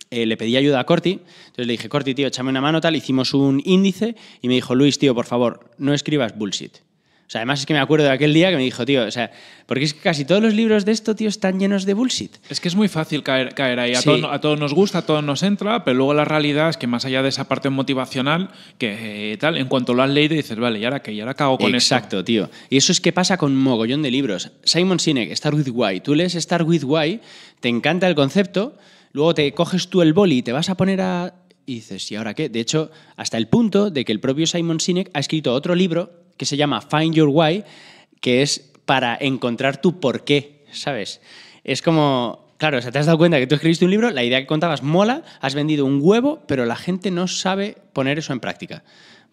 eh, le pedí ayuda a Corti, entonces le dije, Corti, tío, échame una mano, tal, hicimos un índice y me dijo, Luis, tío, por favor, no escribas bullshit. O sea, además es que me acuerdo de aquel día que me dijo, tío, o sea, porque es que casi todos los libros de esto, tío, están llenos de bullshit. Es que es muy fácil caer, caer ahí. A, todos, nos gusta, a todos nos entra, pero luego la realidad es que más allá de esa parte motivacional, que eh, tal, en cuanto lo has leído dices, vale, ¿y ahora qué? ¿Y ahora cago con eso? Exacto, tío. Y eso es que pasa con mogollón de libros. Simon Sinek, Start With Why. Tú lees Start With Why, te encanta el concepto, luego te coges tú el boli y te vas a poner a... Y dices, ¿y ahora qué? De hecho, hasta el punto de que el propio Simon Sinek ha escrito otro libro que se llama Find Your Why, que es para encontrar tu por ¿sabes? Es como, claro, o sea, te has dado cuenta que tú escribiste un libro, la idea que contabas mola, has vendido un huevo, pero la gente no sabe poner eso en práctica.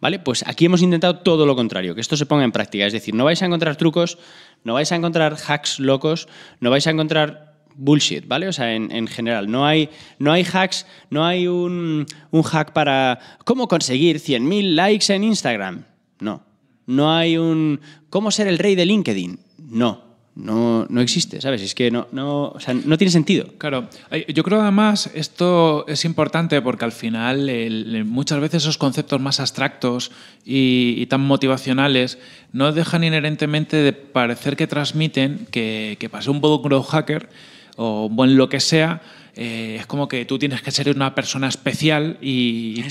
¿Vale? Pues aquí hemos intentado todo lo contrario, que esto se ponga en práctica. Es decir, no vais a encontrar trucos, no vais a encontrar hacks locos, no vais a encontrar bullshit, ¿vale? O sea, en, general, no hay, no hay hacks, no hay un, un hack para cómo conseguir 100.000 likes en Instagram. No no hay un ¿cómo ser el rey de LinkedIn? No. No, existe, ¿sabes? Es que no, no, tiene sentido. Claro, yo creo además esto es importante porque al final muchas veces esos conceptos más abstractos y, tan motivacionales no dejan inherentemente de parecer que transmiten que, que para ser un growth hacker o un buen lo que sea, eh, es como que tú tienes que ser una persona especial y,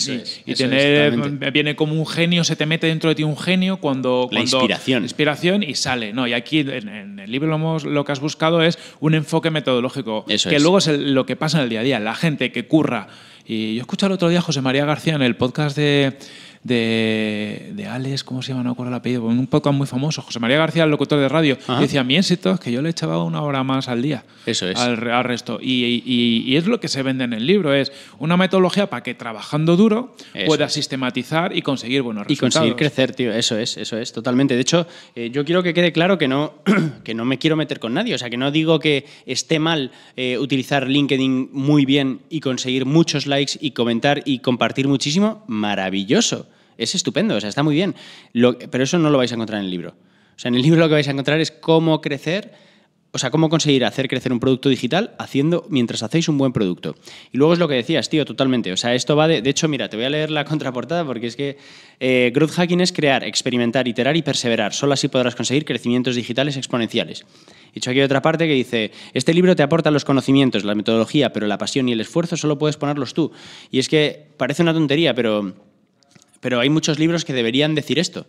tener, viene como un genio, se te mete dentro de ti un genio cuando... La inspiración. Inspiración y sale, ¿no? Y aquí en, el libro lo, lo, que has buscado es un enfoque metodológico, eso que luego es lo que pasa en el día a día, la gente que curra. Y yo escuché el otro día a José María García en el podcast de de, de Alex, ¿cómo se llama? No acuerdo el apellido, un podcast muy famoso, José María García, el locutor de radio, decía, mi éxito es que yo le echaba una hora más al día. Eso es. Al, resto. Y, es lo que se vende en el libro, es una metodología para que trabajando duro pueda sistematizar y conseguir buenos resultados. Y conseguir crecer, tío, eso es, eso es, totalmente. De hecho, eh, yo quiero que quede claro que no, que no me quiero meter con nadie, o sea, que no digo que esté mal eh, utilizar LinkedIn muy bien y conseguir muchos likes y comentar y compartir muchísimo, maravilloso es estupendo, o sea, está muy bien. pero eso no lo vais a encontrar en el libro. O sea, en el libro lo que vais a encontrar es cómo crecer, o sea, cómo conseguir hacer crecer un producto digital haciendo mientras hacéis un buen producto. Y luego es lo que decías, tío, totalmente. O sea, esto va de. De hecho, mira, te voy a leer la contraportada porque es que eh, growth hacking es crear, experimentar, iterar y perseverar. Solo así podrás conseguir crecimientos digitales exponenciales. He hecho aquí otra parte que dice, este libro te aporta los conocimientos, la metodología, pero la pasión y el esfuerzo solo puedes ponerlos tú. Y es que parece una tontería, pero pero hay muchos libros que deberían decir esto.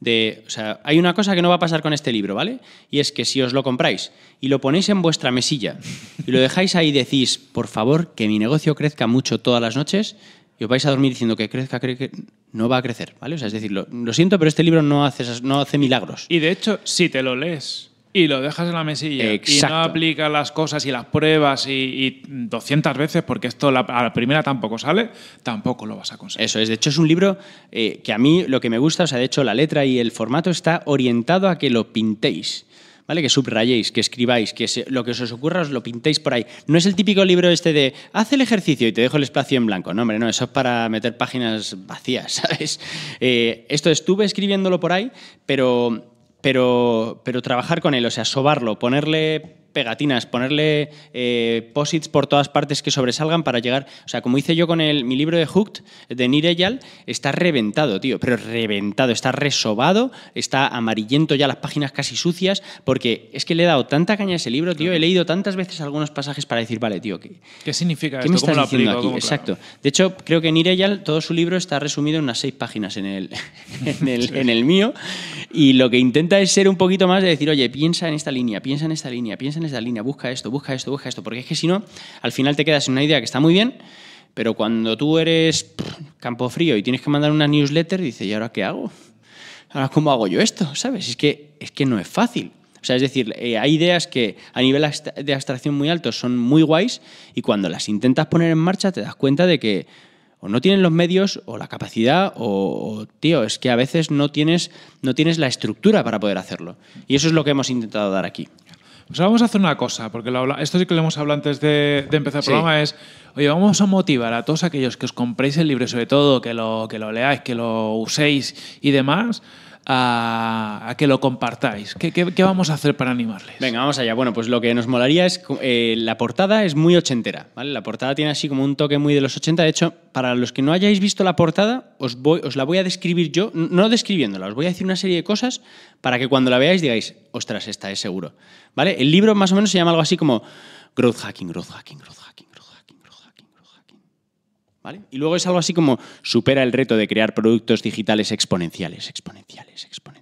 De, o sea, hay una cosa que no va a pasar con este libro, ¿vale? Y es que si os lo compráis y lo ponéis en vuestra mesilla y lo dejáis ahí y decís, por favor, que mi negocio crezca mucho todas las noches, y os vais a dormir diciendo que crezca, que no va a crecer, ¿vale? O sea, es decir, lo, siento, pero este libro no hace, no hace milagros. Y de hecho, si te lo lees y lo dejas en la mesilla y no aplicas las cosas y las pruebas y, 200 veces porque esto la, a la primera tampoco sale, tampoco lo vas a conseguir. Eso es, de hecho es un libro eh, que a mí lo que me gusta, o sea, de hecho la letra y el formato está orientado a que lo pintéis. ¿Vale? Que subrayéis, que escribáis, que lo que os ocurra os lo pintéis por ahí. No es el típico libro este de haz el ejercicio y te dejo el espacio en blanco. No, hombre, no, eso es para meter páginas vacías, ¿sabes? Eh, esto estuve escribiéndolo por ahí, pero pero, pero trabajar con él, o sea, sobarlo, ponerle pegatinas, ponerle eh, posits por todas partes que sobresalgan para llegar. O sea, como hice yo con el, mi libro de Hooked de Nireyal, está reventado, tío, pero reventado, está resobado, está amarillento ya las páginas casi sucias, porque es que le he dado tanta caña a ese libro, tío, he leído tantas veces algunos pasajes para decir, vale, tío, ¿qué, significa esto? Exacto. De hecho, creo que Nireyal, todo su libro está resumido en unas seis páginas en el, en el mío, y lo que intenta es ser un poquito más de decir, oye, piensa en esta línea, piensa en esta línea, piensa en de la línea, busca esto, busca esto, busca esto, porque es que si no, al final te quedas en una idea que está muy bien, pero cuando tú eres campo frío y tienes que mandar una newsletter, dices, ¿y ahora qué hago? ¿Ahora cómo hago yo esto? ¿Sabes? Es que, es que no es fácil. O sea, es decir, eh, hay ideas que a nivel de abstracción muy alto son muy guays y cuando las intentas poner en marcha te das cuenta de que o no tienen los medios o la capacidad o, o, tío, es que a veces no tienes, no tienes la estructura para poder hacerlo. Y eso es lo que hemos intentado dar aquí vamos a hacer una cosa, porque esto sí que lo hemos hablado antes de, empezar el programa, es, oye, vamos a motivar a todos aquellos que os compréis el libro, sobre todo que lo, que lo leáis, que lo uséis y demás, a, que lo compartáis. ¿Qué, vamos a hacer para animarles? Venga, vamos allá. Bueno, pues lo que nos molaría es, eh, la portada es muy ochentera, ¿vale? La portada tiene así como un toque muy de los 80. De hecho, para los que no hayáis visto la portada, os, voy, os la voy a describir yo, no describiéndola, os voy a decir una serie de cosas para que cuando la veáis digáis, ostras, esta es seguro. ¿Vale? El libro más o menos se llama algo así como Growth Hacking, Growth Hacking, Growth Hacking. Y luego es algo así como supera el reto de crear productos digitales exponenciales, exponenciales, exponenciales.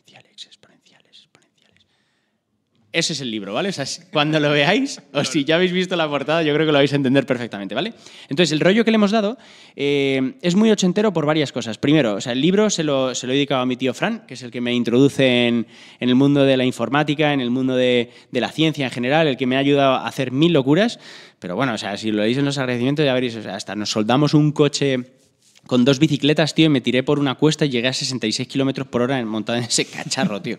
Ese es el libro, ¿vale? O sea, cuando lo veáis, o si ya habéis visto la portada, yo creo que lo vais a entender perfectamente, ¿vale? Entonces, el rollo que le hemos dado eh, es muy ochentero por varias cosas. Primero, o sea, el libro se lo, se lo he dedicado a mi tío Fran, que es el que me introduce en, el mundo de la informática, en el mundo de, la ciencia en general, el que me ha ayudado a hacer mil locuras. Pero bueno, o sea, si lo leéis en los agradecimientos, ya veréis, o sea, hasta nos soldamos un coche con dos bicicletas, tío, y me tiré por una cuesta y llegué a 66 kilómetros por hora montada en ese cacharro, tío.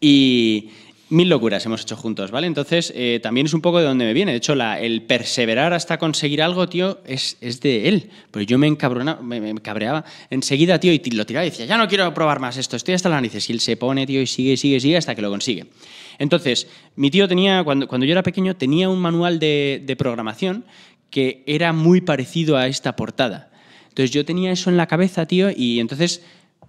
Y mil locuras hemos hecho juntos, ¿vale? Entonces, eh, también es un poco de donde me viene. De hecho, la, el perseverar hasta conseguir algo, tío, es, de él. Pero pues yo me encabronaba, me, me, cabreaba enseguida, tío, y lo tiraba y decía, ya no quiero probar más esto, estoy hasta las narices. Y él se pone, tío, y sigue, sigue, sigue hasta que lo consigue. Entonces, mi tío tenía, cuando, cuando yo era pequeño, tenía un manual de, de programación que era muy parecido a esta portada. Entonces, yo tenía eso en la cabeza, tío, y entonces,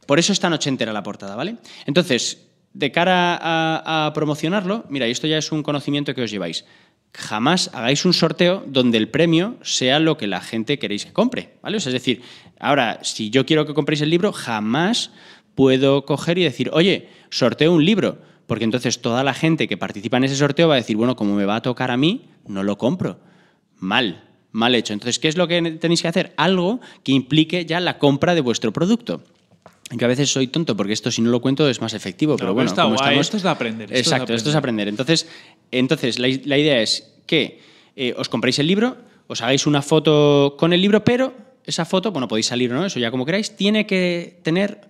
por eso es noche entera la portada, ¿vale? Entonces, de cara a, promocionarlo, mira, y esto ya es un conocimiento que os lleváis. Jamás hagáis un sorteo donde el premio sea lo que la gente queréis que compre, ¿vale? es decir, ahora, si yo quiero que compréis el libro, jamás puedo coger y decir, oye, sorteo un libro, porque entonces toda la gente que participa en ese sorteo va a decir, bueno, como me va a tocar a mí, no lo compro. Mal, mal hecho. Entonces, ¿qué es lo que tenéis que hacer? Algo que implique ya la compra de vuestro producto que a veces soy tonto porque esto si no lo cuento es más efectivo, pero, bueno, estamos... esto es de aprender. Exacto, esto es aprender. Entonces, entonces la, idea es que eh, os compréis el libro, os hagáis una foto con el libro, pero esa foto, bueno, podéis salir o no, eso ya como queráis, tiene que tener,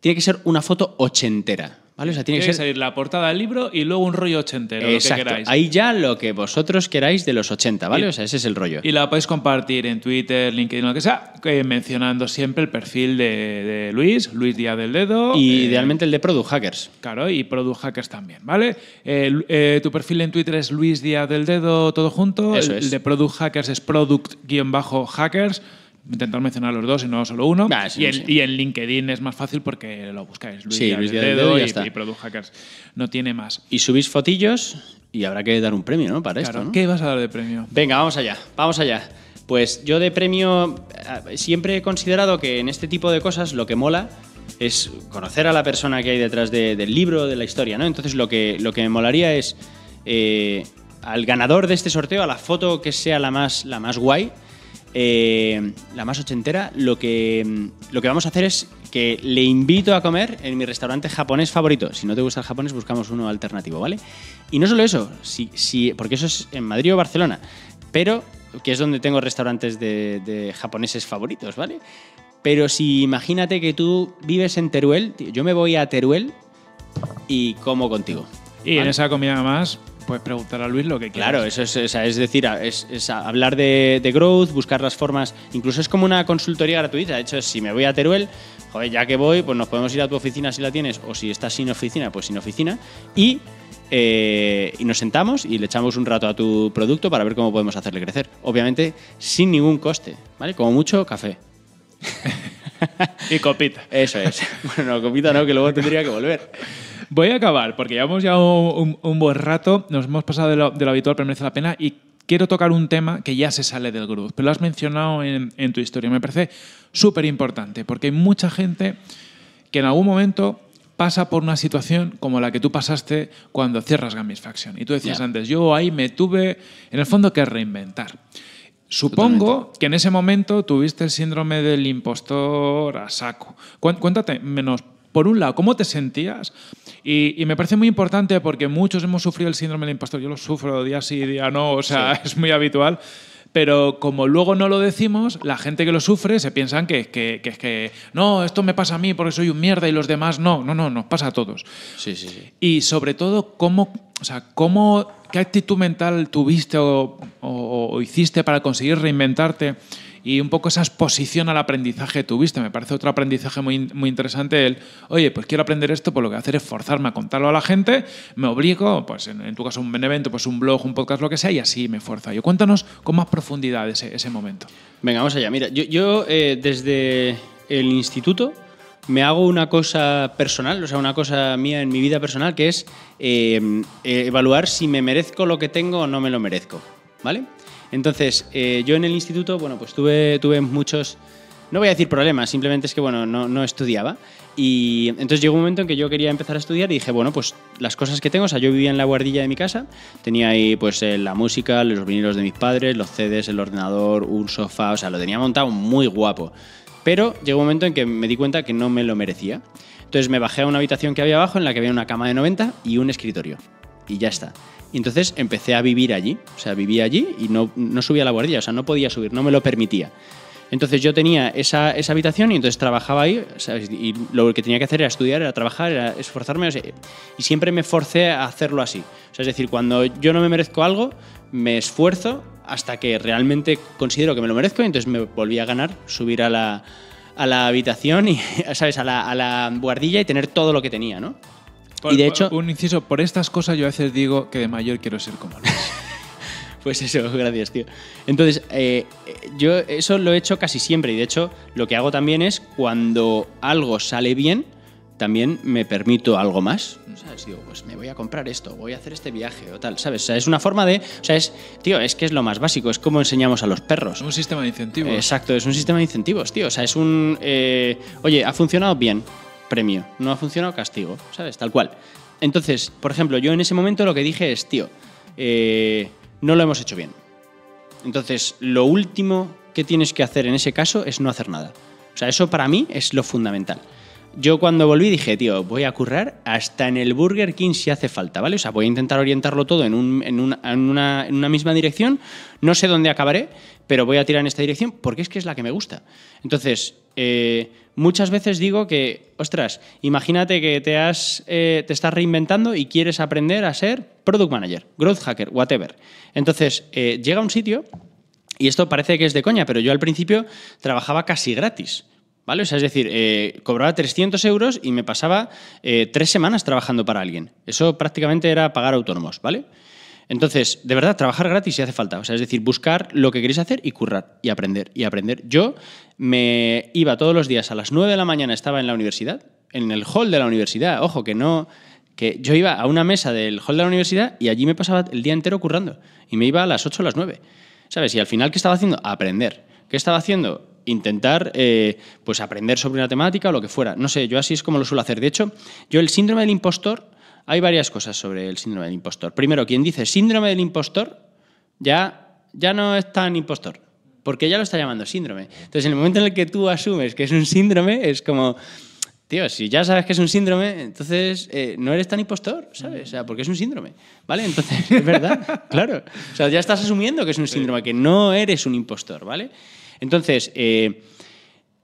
tiene que ser una foto ochentera. ¿Vale? O sea, tiene, que, salir la portada del libro y luego un rollo ochentero, Exacto. queráis. Ahí ya lo que vosotros queráis de los 80, ¿vale? o sea, ese es el rollo. Y la podéis compartir en Twitter, LinkedIn, lo que sea, eh, mencionando siempre el perfil de, Luis, Luis Díaz del Dedo. Y eh, idealmente el de Product Hackers. Claro, y Product Hackers también, ¿vale? Eh, tu perfil en Twitter es Luis Díaz del Dedo, todo junto. Eso es. el de Product Hackers es Product-Hackers intentar mencionar los dos y no solo uno. y, en, LinkedIn es más fácil porque lo buscáis. Luis Dedo, y, Product Hackers. No tiene más. Y subís fotillos y habrá que dar un premio, ¿no? Para esto. ¿Qué vas a dar de premio? Venga, vamos allá, vamos allá. Pues yo de premio eh, siempre he considerado que en este tipo de cosas lo que mola es conocer a la persona que hay detrás del libro, de la historia, ¿no? Entonces lo que, lo que me molaría es eh, al ganador de este sorteo, a la foto que sea la más, la más guay, eh, la más ochentera, lo que, lo que vamos a hacer es que le invito a comer en mi restaurante japonés favorito. Si no te gusta el japonés, buscamos uno alternativo, ¿vale? Y no solo eso, porque eso es en Madrid o Barcelona, pero que es donde tengo restaurantes de, japoneses favoritos, ¿vale? Pero si imagínate que tú vives en Teruel, yo me voy a Teruel y como contigo. Y en esa comida más, puedes preguntar a Luis lo que quieras. Claro, eso es, es, decir, es, hablar de, growth, buscar las formas. Incluso es como una consultoría gratuita. De hecho, si me voy a Teruel, joder, ya que voy, pues nos podemos ir a tu oficina si la tienes, o si estás sin oficina, pues sin oficina. Y, eh, y nos sentamos y le echamos un rato a tu producto para ver cómo podemos hacerle crecer. Obviamente, sin ningún coste, ¿vale? Como mucho, café. y copita. Eso es. Bueno, copita no, que luego tendría que volver. Voy a acabar, porque ya hemos un, un buen rato, nos hemos pasado de lo, habitual, pero merece la pena, y quiero tocar un tema que ya se sale del grupo, pero lo has mencionado en, tu historia, me parece súper importante, porque hay mucha gente que en algún momento pasa por una situación como la que tú pasaste cuando cierras Gamisfaction. Y tú decías antes, yo ahí me tuve, en el fondo, que reinventar. Supongo que en ese momento tuviste el síndrome del impostor a saco. Cuéntate menos, por un lado, ¿cómo te sentías y, me parece muy importante porque muchos hemos sufrido el síndrome del impostor. Yo lo sufro día sí, día no, o sea, es muy habitual. Pero como luego no lo decimos, la gente que lo sufre se piensa que, que, que, que no, esto me pasa a mí porque soy un mierda y los demás no. No, no, nos pasa a todos. Sí, sí, sí. Y sobre todo, ¿cómo, o sea, cómo, ¿qué actitud mental tuviste o hiciste para conseguir reinventarte? y un poco esa exposición al aprendizaje tuviste. Me parece otro aprendizaje muy, muy interesante el, oye, pues quiero aprender esto, pues lo que voy a hacer es forzarme a contarlo a la gente, me obligo, pues en, tu caso un evento, pues un blog, un podcast, lo que sea, y así me fuerza. Yo cuéntanos con más profundidad ese, momento. Venga, vamos allá. Mira, yo, eh, desde el instituto me hago una cosa personal, o sea, una cosa mía en mi vida personal, que es eh, evaluar si me merezco lo que tengo o no me lo merezco. ¿Vale? Entonces, eh, yo en el instituto, bueno, pues tuve, muchos, no voy a decir problemas, simplemente es que, bueno, no, estudiaba. Y entonces llegó un momento en que yo quería empezar a estudiar y dije, bueno, pues las cosas que tengo, o sea, yo vivía en la guardilla de mi casa, tenía ahí pues eh, la música, los vinilos de mis padres, los CDs, el ordenador, un sofá, o sea, lo tenía montado muy guapo. Pero llegó un momento en que me di cuenta que no me lo merecía. Entonces me bajé a una habitación que había abajo en la que había una cama de 90 y un escritorio y ya está. Y entonces empecé a vivir allí, o sea, vivía allí y no, no subía a la guardilla, o sea, no podía subir, no me lo permitía. Entonces yo tenía esa, habitación y entonces trabajaba ahí, y lo que tenía que hacer era estudiar, era trabajar, era esforzarme, y siempre me forcé a hacerlo así. O sea, es decir, cuando yo no me merezco algo, me esfuerzo hasta que realmente considero que me lo merezco y entonces me volví a ganar, subir a la, habitación y, ¿sabes? A la, a la guardilla y tener todo lo que tenía, ¿no? y de hecho... Un inciso, por estas cosas yo a veces digo que de mayor quiero ser como Luis. Pues eso, gracias, tío. Entonces, eh, yo eso lo he hecho casi siempre y de hecho lo que hago también es cuando algo sale bien, también me permito algo más. ¿Sabes? Digo, pues me voy a comprar esto, voy a hacer este viaje o tal, ¿sabes? O sea, es una forma de. O sea, es. Tío, es que es lo más básico, es como enseñamos a los perros. Es un sistema de incentivos. Exacto, es un sistema de incentivos, tío. O sea, es un. Eh, oye, ha funcionado bien premio, no ha funcionado, castigo, ¿sabes? Tal cual. Entonces, por ejemplo, yo en ese momento lo que dije es, tío, eh, no lo hemos hecho bien. Entonces, lo último que tienes que hacer en ese caso es no hacer nada. O sea, eso para mí es lo fundamental. Yo cuando volví dije, tío, voy a currar hasta en el Burger King si hace falta, ¿vale? O sea, voy a intentar orientarlo todo en, en, una, en, una, misma dirección. No sé dónde acabaré, pero voy a tirar en esta dirección porque es que es la que me gusta. Entonces, eh, muchas veces digo que, ostras, imagínate que te, has, eh, te estás reinventando y quieres aprender a ser product manager, growth hacker, whatever. Entonces, eh, llega a un sitio, y esto parece que es de coña, pero yo al principio trabajaba casi gratis. ¿Vale? O sea, es decir, cobraba 300 euros y me pasaba tres semanas trabajando para alguien. Eso prácticamente era pagar autónomos, ¿vale? Entonces, de verdad, trabajar gratis si hace falta. O sea, es decir, buscar lo que queréis hacer y currar y aprender y aprender. Yo me iba todos los días a las 9 de la mañana, estaba en la universidad, en el hall de la universidad. Ojo, que no que yo iba a una mesa del hall de la universidad y allí me pasaba el día entero currando. Y me iba a las 8 o las 9. ¿Sabes? Y al final, ¿qué estaba haciendo? Aprender. ¿Qué estaba haciendo? Intentar eh, pues aprender sobre una temática o lo que fuera. No sé, yo así es como lo suelo hacer. De hecho, yo el síndrome del impostor hay varias cosas sobre el síndrome del impostor. Primero, quien dice síndrome del impostor ya, ya no es tan impostor, porque ya lo está llamando síndrome. Entonces, en el momento en el que tú asumes que es un síndrome, es como, tío, si ya sabes que es un síndrome, entonces eh, no eres tan impostor, ¿sabes? O sea, porque es un síndrome, ¿vale? Entonces, es verdad, claro. O sea, ya estás asumiendo que es un síndrome, que no eres un impostor, ¿vale? Entonces, eh,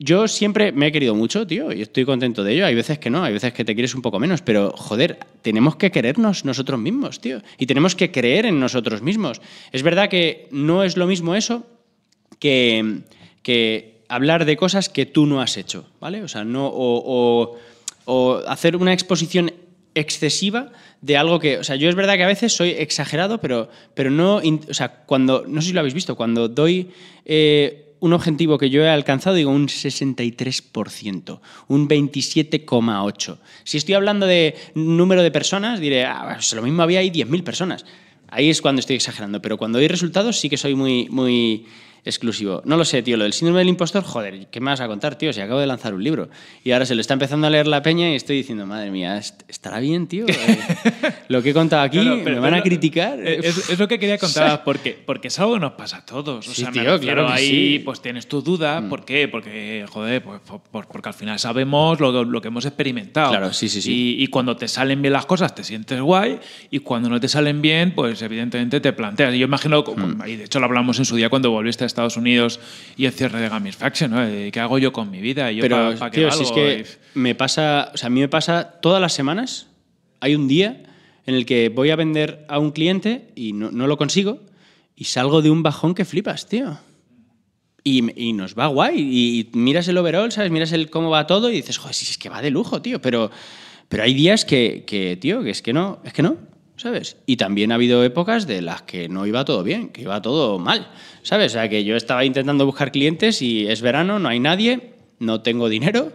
yo siempre me he querido mucho, tío, y estoy contento de ello. Hay veces que no, hay veces que te quieres un poco menos, pero joder, tenemos que querernos nosotros mismos, tío, y tenemos que creer en nosotros mismos. Es verdad que no es lo mismo eso que, hablar de cosas que tú no has hecho, ¿vale? O sea, no, o, hacer una exposición excesiva de algo que, o sea, yo es verdad que a veces soy exagerado, pero, pero no, o sea, cuando, no sé si lo habéis visto, cuando doy... Eh, un objetivo que yo he alcanzado, digo un 63%, un 27,8%. Si estoy hablando de número de personas, diré, ah, pues lo mismo había ahí 10.000 personas. Ahí es cuando estoy exagerando, pero cuando doy resultados sí que soy muy, muy, exclusivo. No lo sé, tío, lo del síndrome del impostor, joder, ¿qué me vas a contar, tío? Si acabo de lanzar un libro. Y ahora se lo está empezando a leer la peña y estoy diciendo, madre mía, ¿estará bien, tío? Eh". lo que he contado aquí, ¿me van a criticar? Eh, es, lo que quería contar, porque, porque es algo que nos pasa a todos. tío, claro ahí, pues tienes tu duda, mm. ¿por qué? Porque, joder, pues, porque al final sabemos lo, que hemos experimentado. Claro, sí, sí, sí. Y, cuando te salen bien las cosas, te sientes guay, y cuando no te salen bien, pues evidentemente te planteas. yo imagino, mm. y de hecho lo hablamos en su día cuando volviste Estados Unidos y el cierre de gamification, ¿no? Eh, ¿Qué hago yo con mi vida? ¿Yo Pero, tío, si es que me pasa, o sea, a mí me pasa todas las semanas, hay un día en el que voy a vender a un cliente y no, lo consigo y salgo de un bajón que flipas, tío. Y, nos va guay. Y, miras el overall, ¿sabes? Miras el cómo va todo y dices, joder, si es que va de lujo, tío. Pero, pero hay días que, que, tío, que es que no, es que no. ¿sabes? Y también ha habido épocas de las que no iba todo bien, que iba todo mal, ¿sabes? O sea, que yo estaba intentando buscar clientes y es verano, no hay nadie, no tengo dinero.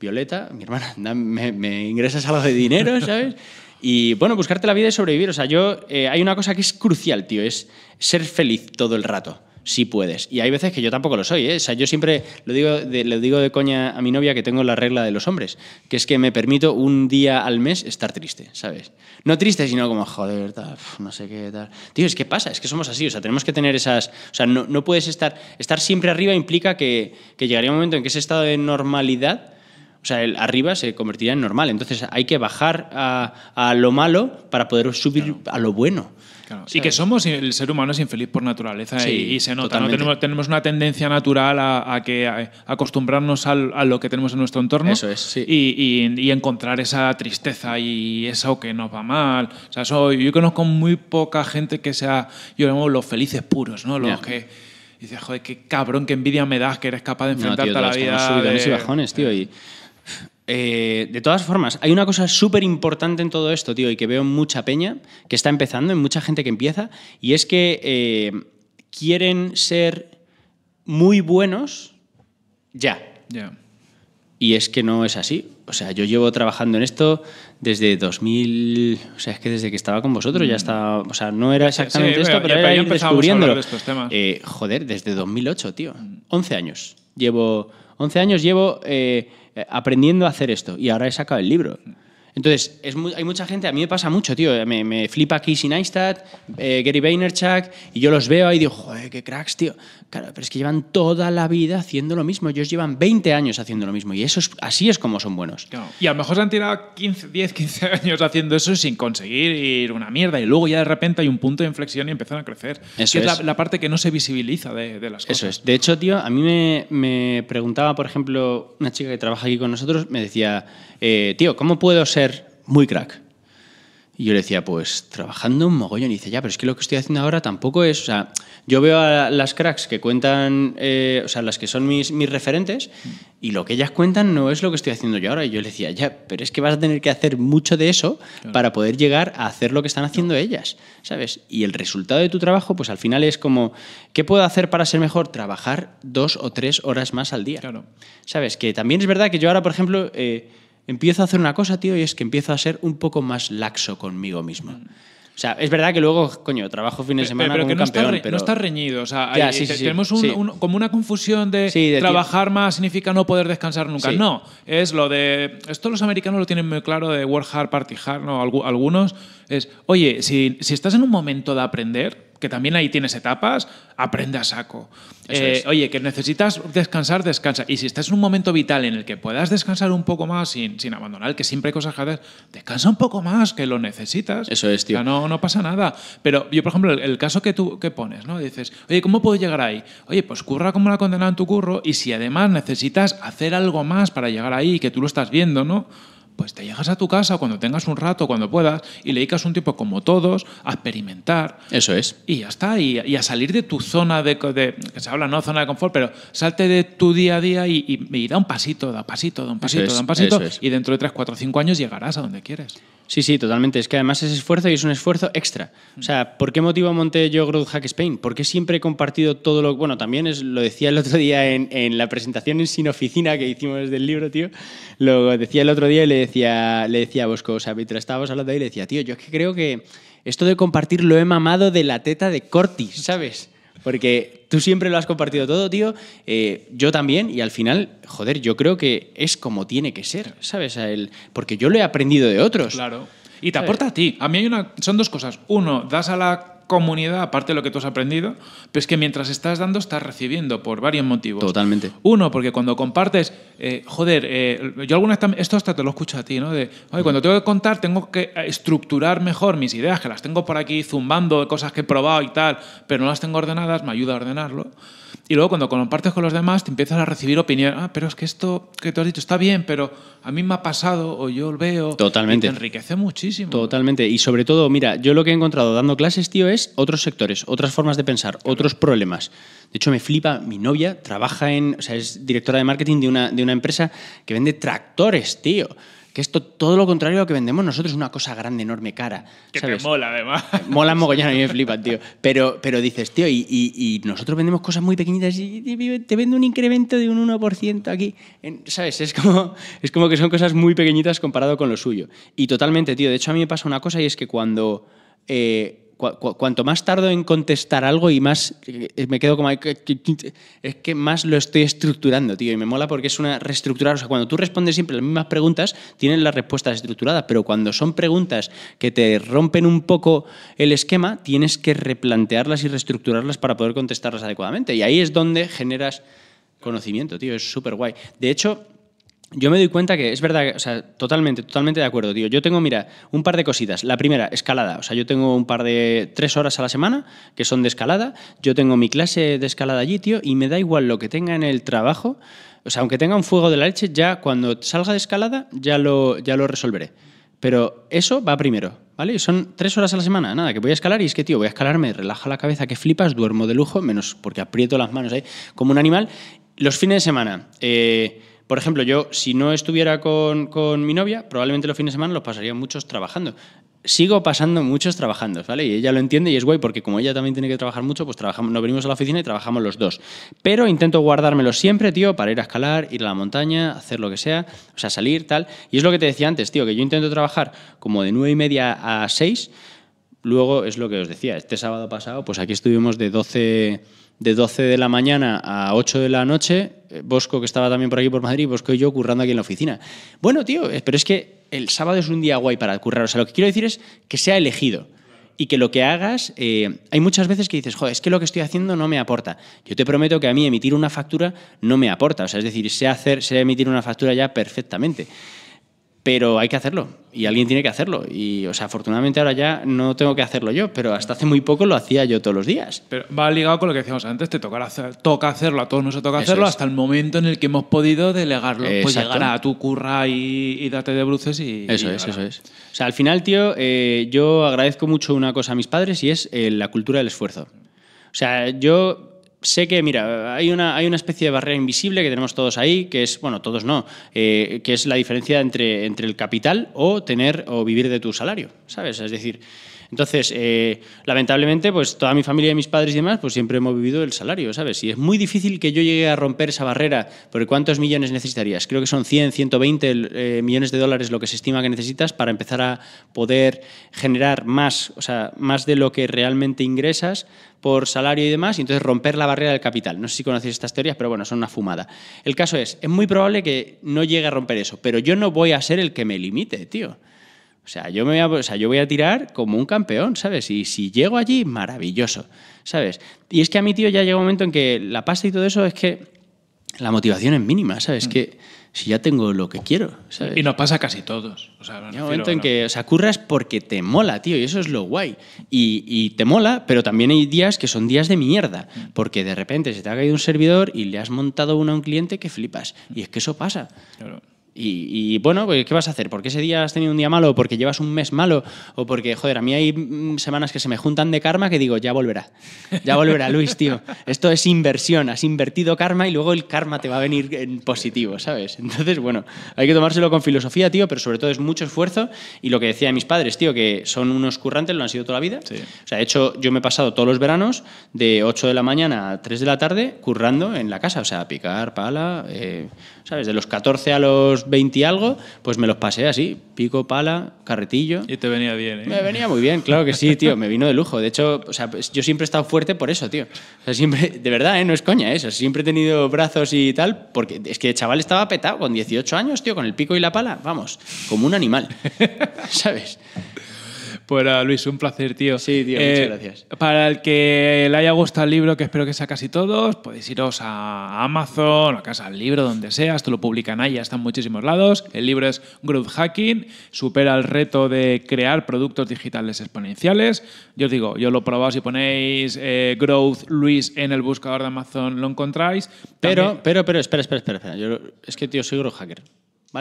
Violeta, mi hermana, me, me ingresas algo de dinero, ¿sabes? Y bueno, buscarte la vida y sobrevivir. O sea, yo, eh, hay una cosa que es crucial, tío, es ser feliz todo el rato sí puedes. Y hay veces que yo tampoco lo soy. ¿eh? O sea, yo siempre lo digo, de, le digo de coña a mi novia que tengo la regla de los hombres, que es que me permito un día al mes estar triste, ¿sabes? No triste, sino como, joder, no sé qué, tal. Tío, es que pasa, es que somos así, o sea, tenemos que tener esas... O sea, no, puedes estar... Estar siempre arriba implica que, que llegaría un momento en que ese estado de normalidad o sea, el arriba se convertiría en normal. Entonces hay que bajar a, a lo malo para poder subir a lo bueno. Claro. Y que somos, el ser humano es infeliz por naturaleza y, se nota. ¿no? Tenemos, una tendencia natural a, a que, acostumbrarnos al, a lo que tenemos en nuestro entorno eso es, y, y, encontrar esa tristeza y eso que nos va mal. O sea, yo conozco muy poca gente que sea, yo lo los felices puros, ¿no? los que dices, joder, qué cabrón, qué envidia me das que eres capaz de enfrentarte a la vida. Con subidones y bajones, tío. Y... Eh, de todas formas, hay una cosa súper importante en todo esto, tío, y que veo mucha peña que está empezando, en mucha gente que empieza, y es que eh, quieren ser muy buenos ya. Y es que no es así. O sea, yo llevo trabajando en esto desde 2000. O sea, es que desde que estaba con vosotros ya mm. estaba. O sea, no era exactamente esto, pero, ya, era eh, joder, desde 2008, tío. 11 mm. años llevo 11 años llevo eh, eh, aprendiendo a hacer esto y ahora he sacado el libro. Entonces, hay mucha gente, a mí me pasa mucho, tío. Me, flipa Kissy Neistat, eh, Gary Vaynerchuk, y yo los veo ahí y digo, joder, qué cracks, tío. Claro, pero es que llevan toda la vida haciendo lo mismo. Ellos llevan 20 años haciendo lo mismo y eso es, así es como son buenos. Y a lo mejor se han tirado 15, 10, 15 años haciendo eso sin conseguir ir una mierda y luego ya de repente hay un punto de inflexión y empiezan a crecer. es, la, parte que no se visibiliza de, las cosas. Eso es. De hecho, tío, a mí me, preguntaba, por ejemplo, una chica que trabaja aquí con nosotros, me decía, eh, tío, ¿cómo puedo ser muy crack? Y yo le decía, pues trabajando un mogollón. Y dice, ya, pero es que lo que estoy haciendo ahora tampoco es. O sea, yo veo a las cracks que cuentan, eh, o sea, las que son mis, mis referentes, mm. y lo que ellas cuentan no es lo que estoy haciendo yo ahora. Y yo le decía, ya, pero es que vas a tener que hacer mucho de eso para poder llegar a hacer lo que están haciendo ellas, ¿sabes? Y el resultado de tu trabajo, pues al final es como, ¿qué puedo hacer para ser mejor? Trabajar dos o tres horas más al día. Claro. ¿Sabes? Que también es verdad que yo ahora, por ejemplo. Eh, empiezo a hacer una cosa, tío, y es que empiezo a ser un poco más laxo conmigo mismo. O sea, es verdad que luego, coño, trabajo fin de semana pero, como no está, reñido, o sea, tenemos como una confusión de, de trabajar más significa no poder descansar nunca. No, es lo de... Esto los americanos lo tienen muy claro de work hard, party hard, ¿no? Algunos es, oye, si, si estás en un momento de aprender, que también ahí tienes etapas, aprende a saco. Eh, oye, que necesitas descansar, descansa. Y si estás en un momento vital en el que puedas descansar un poco más sin, sin abandonar, que siempre hay cosas que hacer, descansa un poco más, que lo necesitas. Eso es, tío. no, no pasa nada. Pero yo, por ejemplo, el, caso que tú que pones, ¿no? Dices, oye, ¿cómo puedo llegar ahí? Oye, pues curra como la condenada en tu curro y si además necesitas hacer algo más para llegar ahí, que tú lo estás viendo, ¿no? pues te llegas a tu casa cuando tengas un rato, cuando puedas, y le dedicas un tiempo como todos a experimentar. Eso es. Y ya está, y, a salir de tu zona de, que se habla, no zona de confort, pero salte de tu día a día y, da un pasito, da un pasito, da un pasito, da un pasito, y dentro de tres, 4, cinco años llegarás a donde quieres. Sí, sí, totalmente. Es que además es esfuerzo y es un esfuerzo extra. O sea, ¿por qué motivo monté yo Growth Hack Spain? qué siempre he compartido todo lo... Bueno, también es, lo decía el otro día en, la presentación en Sin Oficina que hicimos del libro, tío. Lo decía el otro día y le decía, le decía a Bosco, o sea, mientras estábamos hablando ahí, le decía, tío, yo es que creo que esto de compartir lo he mamado de la teta de Cortis, ¿sabes? Porque tú siempre lo has compartido todo, tío. Eh, yo también. Y al final, joder, yo creo que es como tiene que ser, ¿sabes? porque yo lo he aprendido de otros. Claro. Y te aporta a ti. A mí hay una, son dos cosas. Uno, das a la comunidad, aparte de lo que tú has aprendido, pues es que mientras estás dando, estás recibiendo por varios motivos. Totalmente. Uno, porque cuando compartes, eh, joder, eh, yo alguna vez esto hasta te lo escucho a ti, ¿no? De, cuando tengo que contar, tengo que eh, estructurar mejor mis ideas, que las tengo por aquí zumbando, de cosas que he probado y tal, pero no las tengo ordenadas, me ayuda a ordenarlo. Y luego cuando compartes con los demás te empiezas a recibir opinión, ah, pero es que esto que tú has dicho está bien, pero a mí me ha pasado o yo lo veo. Totalmente. Y te enriquece muchísimo. Totalmente. Y sobre todo, mira, yo lo que he encontrado dando clases, tío, es otros sectores, otras formas de pensar, otros problemas. De hecho, me flipa, mi novia trabaja en, o sea, es directora de marketing de una, de una empresa que vende tractores, tío. Que esto todo lo contrario a lo que vendemos nosotros es una cosa grande, enorme, cara. Que te mola, además. Mola mogollón, a mí me flipan, tío. Pero, pero dices, tío, y, y, nosotros vendemos cosas muy pequeñitas y te vendo un incremento de un 1% aquí. ¿Sabes? Es como, es como que son cosas muy pequeñitas comparado con lo suyo. Y totalmente, tío. De hecho, a mí me pasa una cosa y es que cuando... Eh, cuanto más tardo en contestar algo y más eh, me quedo como... Es que más lo estoy estructurando, tío, y me mola porque es una reestructurar. O sea, cuando tú respondes siempre las mismas preguntas, tienes las respuestas estructuradas, pero cuando son preguntas que te rompen un poco el esquema, tienes que replantearlas y reestructurarlas para poder contestarlas adecuadamente. Y ahí es donde generas conocimiento, tío, es súper guay. De hecho, yo me doy cuenta que es verdad, o sea, totalmente, totalmente de acuerdo, tío. Yo tengo, mira, un par de cositas. La primera, escalada. O sea, yo tengo un par de tres horas a la semana que son de escalada. Yo tengo mi clase de escalada allí, tío, y me da igual lo que tenga en el trabajo. O sea, aunque tenga un fuego de la leche, ya cuando salga de escalada ya lo, ya lo resolveré. Pero eso va primero, ¿vale? Son tres horas a la semana, nada, que voy a escalar y es que, tío, voy a escalar, me relaja la cabeza, que flipas, duermo de lujo, menos porque aprieto las manos ahí como un animal. Los fines de semana, eh, por ejemplo, yo, si no estuviera con, mi novia, probablemente los fines de semana los pasaría muchos trabajando sigo pasando muchos trabajando, ¿vale? Y ella lo entiende y es guay porque como ella también tiene que trabajar mucho, pues trabajamos, nos venimos a la oficina y trabajamos los dos. Pero intento guardármelo siempre, tío, para ir a escalar, ir a la montaña, hacer lo que sea, o sea, salir, tal. Y es lo que te decía antes, tío, que yo intento trabajar como de nueve y media a seis. Luego es lo que os decía, este sábado pasado, pues aquí estuvimos de 12 de 12 de la mañana a 8 de la noche, eh, Bosco, que estaba también por aquí por Madrid, Bosco y yo currando aquí en la oficina. Bueno, tío, eh, pero es que el sábado es un día guay para currar. O sea, lo que quiero decir es que sea elegido y que lo que hagas, eh, hay muchas veces que dices, joder, es que lo que estoy haciendo no me aporta. Yo te prometo que a mí emitir una factura no me aporta. O sea, es decir, hacer, sé emitir una factura ya perfectamente pero hay que hacerlo y alguien tiene que hacerlo. Y, o sea, afortunadamente ahora ya no tengo que hacerlo yo, pero hasta hace muy poco lo hacía yo todos los días. Pero va ligado con lo que decíamos antes, te tocará toca hacerlo, a todos nos toca hacerlo hasta el momento en el que hemos podido delegarlo. Pues llegar a tu curra y, y, date de bruces y... Eso es, eso es. O sea, al final, tío, eh, yo agradezco mucho una cosa a mis padres y es eh, la cultura del esfuerzo. O sea, yo sé que, mira, hay una, hay una especie de barrera invisible que tenemos todos ahí, que es, bueno, todos no, eh, que es la diferencia entre, entre el capital o tener o vivir de tu salario, ¿sabes? Es decir, entonces, eh, lamentablemente, pues toda mi familia y mis padres y demás, pues siempre hemos vivido el salario, ¿sabes? Y es muy difícil que yo llegue a romper esa barrera, porque ¿cuántos millones necesitarías? Creo que son 100, 120 eh, millones de dólares lo que se estima que necesitas para empezar a poder generar más, o sea, más de lo que realmente ingresas por salario y demás, y entonces romper la barrera del capital. No sé si conocéis estas teorías, pero bueno, son una fumada. El caso es, es muy probable que no llegue a romper eso, pero yo no voy a ser el que me limite, tío. O sea, yo, me voy a, tirar como un campeón, ¿sabes? Y si llego allí, maravilloso, ¿sabes? Y es que a mi tío ya llega un momento en que la pasta y todo eso es que la motivación es mínima, ¿sabes? Mm. Que si ya tengo lo que quiero, ¿sabes? Y nos pasa casi todos. O sea, Hay un momento en que, o sea, curras porque te mola, tío, y eso es lo guay. Y, y, te mola, pero también hay días que son días de mierda, mm. porque de repente se te ha caído un servidor y le has montado uno a un cliente que flipas. Mm. Y es que eso pasa. Claro. Y, bueno, pues, ¿qué vas a hacer? ¿Porque ese día has tenido un día malo? ¿O porque llevas un mes malo? ¿O porque, joder, a mí hay mm, semanas que se me juntan de karma que digo, ya volverá. Ya volverá, Luis, tío. Esto es inversión. Has invertido karma y luego el karma te va a venir en positivo, ¿sabes? Entonces, bueno, hay que tomárselo con filosofía, tío, pero sobre todo es mucho esfuerzo. Y lo que decía mis padres, tío, que son unos currantes, lo han sido toda la vida. O sea, de hecho, yo me he pasado todos los veranos de 8 de la mañana a 3 de la tarde currando en la casa. O sea, picar, pala, eh, ¿sabes? De los 14 a los 20 y algo, pues me los pasé así, pico, pala, carretillo. Y te venía bien, ¿eh? Me venía muy bien, claro que sí, tío, me vino de lujo. De hecho, o sea, pues, yo siempre he estado fuerte por eso, tío. siempre, de verdad, ¿eh? No es coña eso. ¿eh? Siempre he tenido brazos y tal, porque es que el chaval estaba petado con 18 años, tío, con el pico y la pala, vamos, como un animal, ¿sabes? Bueno, Luis, un placer, tío. Sí, tío, muchas eh, gracias. Para el que le haya gustado el libro, que espero que sea casi todos, podéis iros a Amazon, a Casa del Libro, donde sea. Esto lo publican ahí, ya están muchísimos lados. El libro es Growth Hacking, supera el reto de crear productos digitales exponenciales. Yo os digo, yo lo he probado, si ponéis eh, Growth Luis en el buscador de Amazon lo encontráis. Pero, pero, pero, espera, espera, espera. Yo, es que, tío, soy Growth Hacker.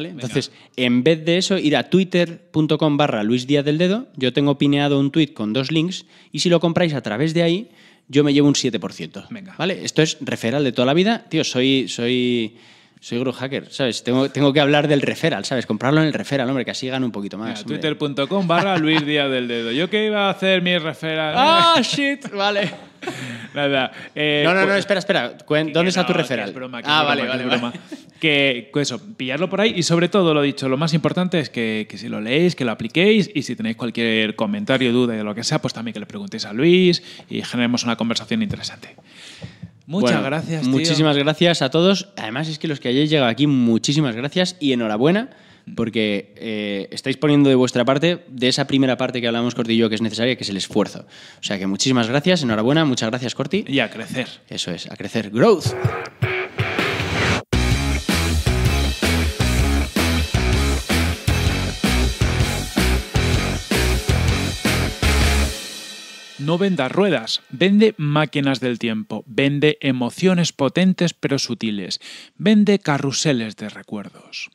Entonces, en vez de eso, ir a twitter.com barra Luis Díaz del Dedo, yo tengo pineado un tweet con dos links y si lo compráis a través de ahí, yo me llevo un 7%. ¿Vale? Esto es referral de toda la vida. Tío, soy, soy soy gru hacker, ¿sabes? Tengo, tengo que hablar del referral, ¿sabes? Comprarlo en el referral, hombre, que así gano un poquito más. Twitter.com barra Luis Díaz del Dedo. Yo que iba a hacer mi referral. ¡Ah, shit! Vale. Nada. Eh, no, no, no, pues- espera, espera. ¿Dónde está tu referral? ah, vale, vale, broma. Que pues eso, pillarlo por ahí y sobre todo, lo dicho, lo más importante es que, que, si lo leéis, que lo apliquéis y si tenéis cualquier comentario, duda o lo que sea, pues también que le preguntéis a Luis y generemos una conversación interesante. Muchas gracias. Muchísimas gracias a todos. Además es que los que hayáis llegado aquí, muchísimas gracias y enhorabuena porque eh, estáis poniendo de vuestra parte, de esa primera parte que hablamos Corti que es necesaria, que es el esfuerzo. O sea que muchísimas gracias, enhorabuena, muchas gracias Corti. Y a crecer. Eso es, a crecer. Growth. no venda ruedas, vende máquinas del tiempo, vende emociones potentes pero sutiles, vende carruseles de recuerdos.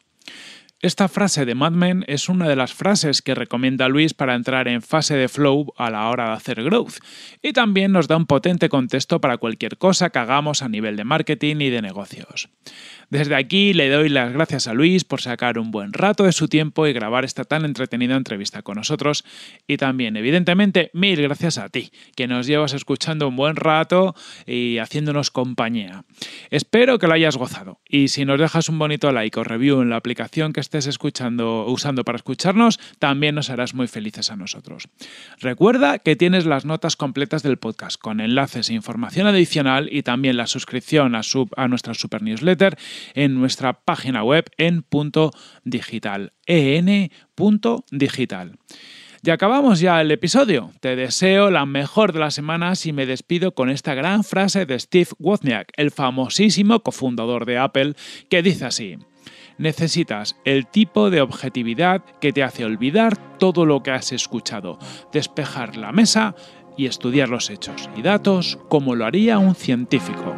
Esta frase de Mad Men es una de las frases que recomienda Luis para entrar en fase de flow a la hora de hacer growth y también nos da un potente contexto para cualquier cosa que hagamos a nivel de marketing y de negocios. Desde aquí le doy las gracias a Luis por sacar un buen rato de su tiempo y grabar esta tan entretenida entrevista con nosotros. Y también, evidentemente, mil gracias a ti, que nos llevas escuchando un buen rato y haciéndonos compañía. Espero que lo hayas gozado. Y si nos dejas un bonito like o review en la aplicación que estés escuchando, usando para escucharnos, también nos harás muy felices a nosotros. Recuerda que tienes las notas completas del podcast con enlaces e información adicional y también la suscripción a, sub, a nuestra super newsletter en nuestra página web en punto digital, en.digital. Y acabamos ya el episodio. Te deseo la mejor de las semanas y me despido con esta gran frase de Steve Wozniak, el famosísimo cofundador de Apple, que dice así. Necesitas el tipo de objetividad que te hace olvidar todo lo que has escuchado, despejar la mesa y estudiar los hechos y datos como lo haría un científico.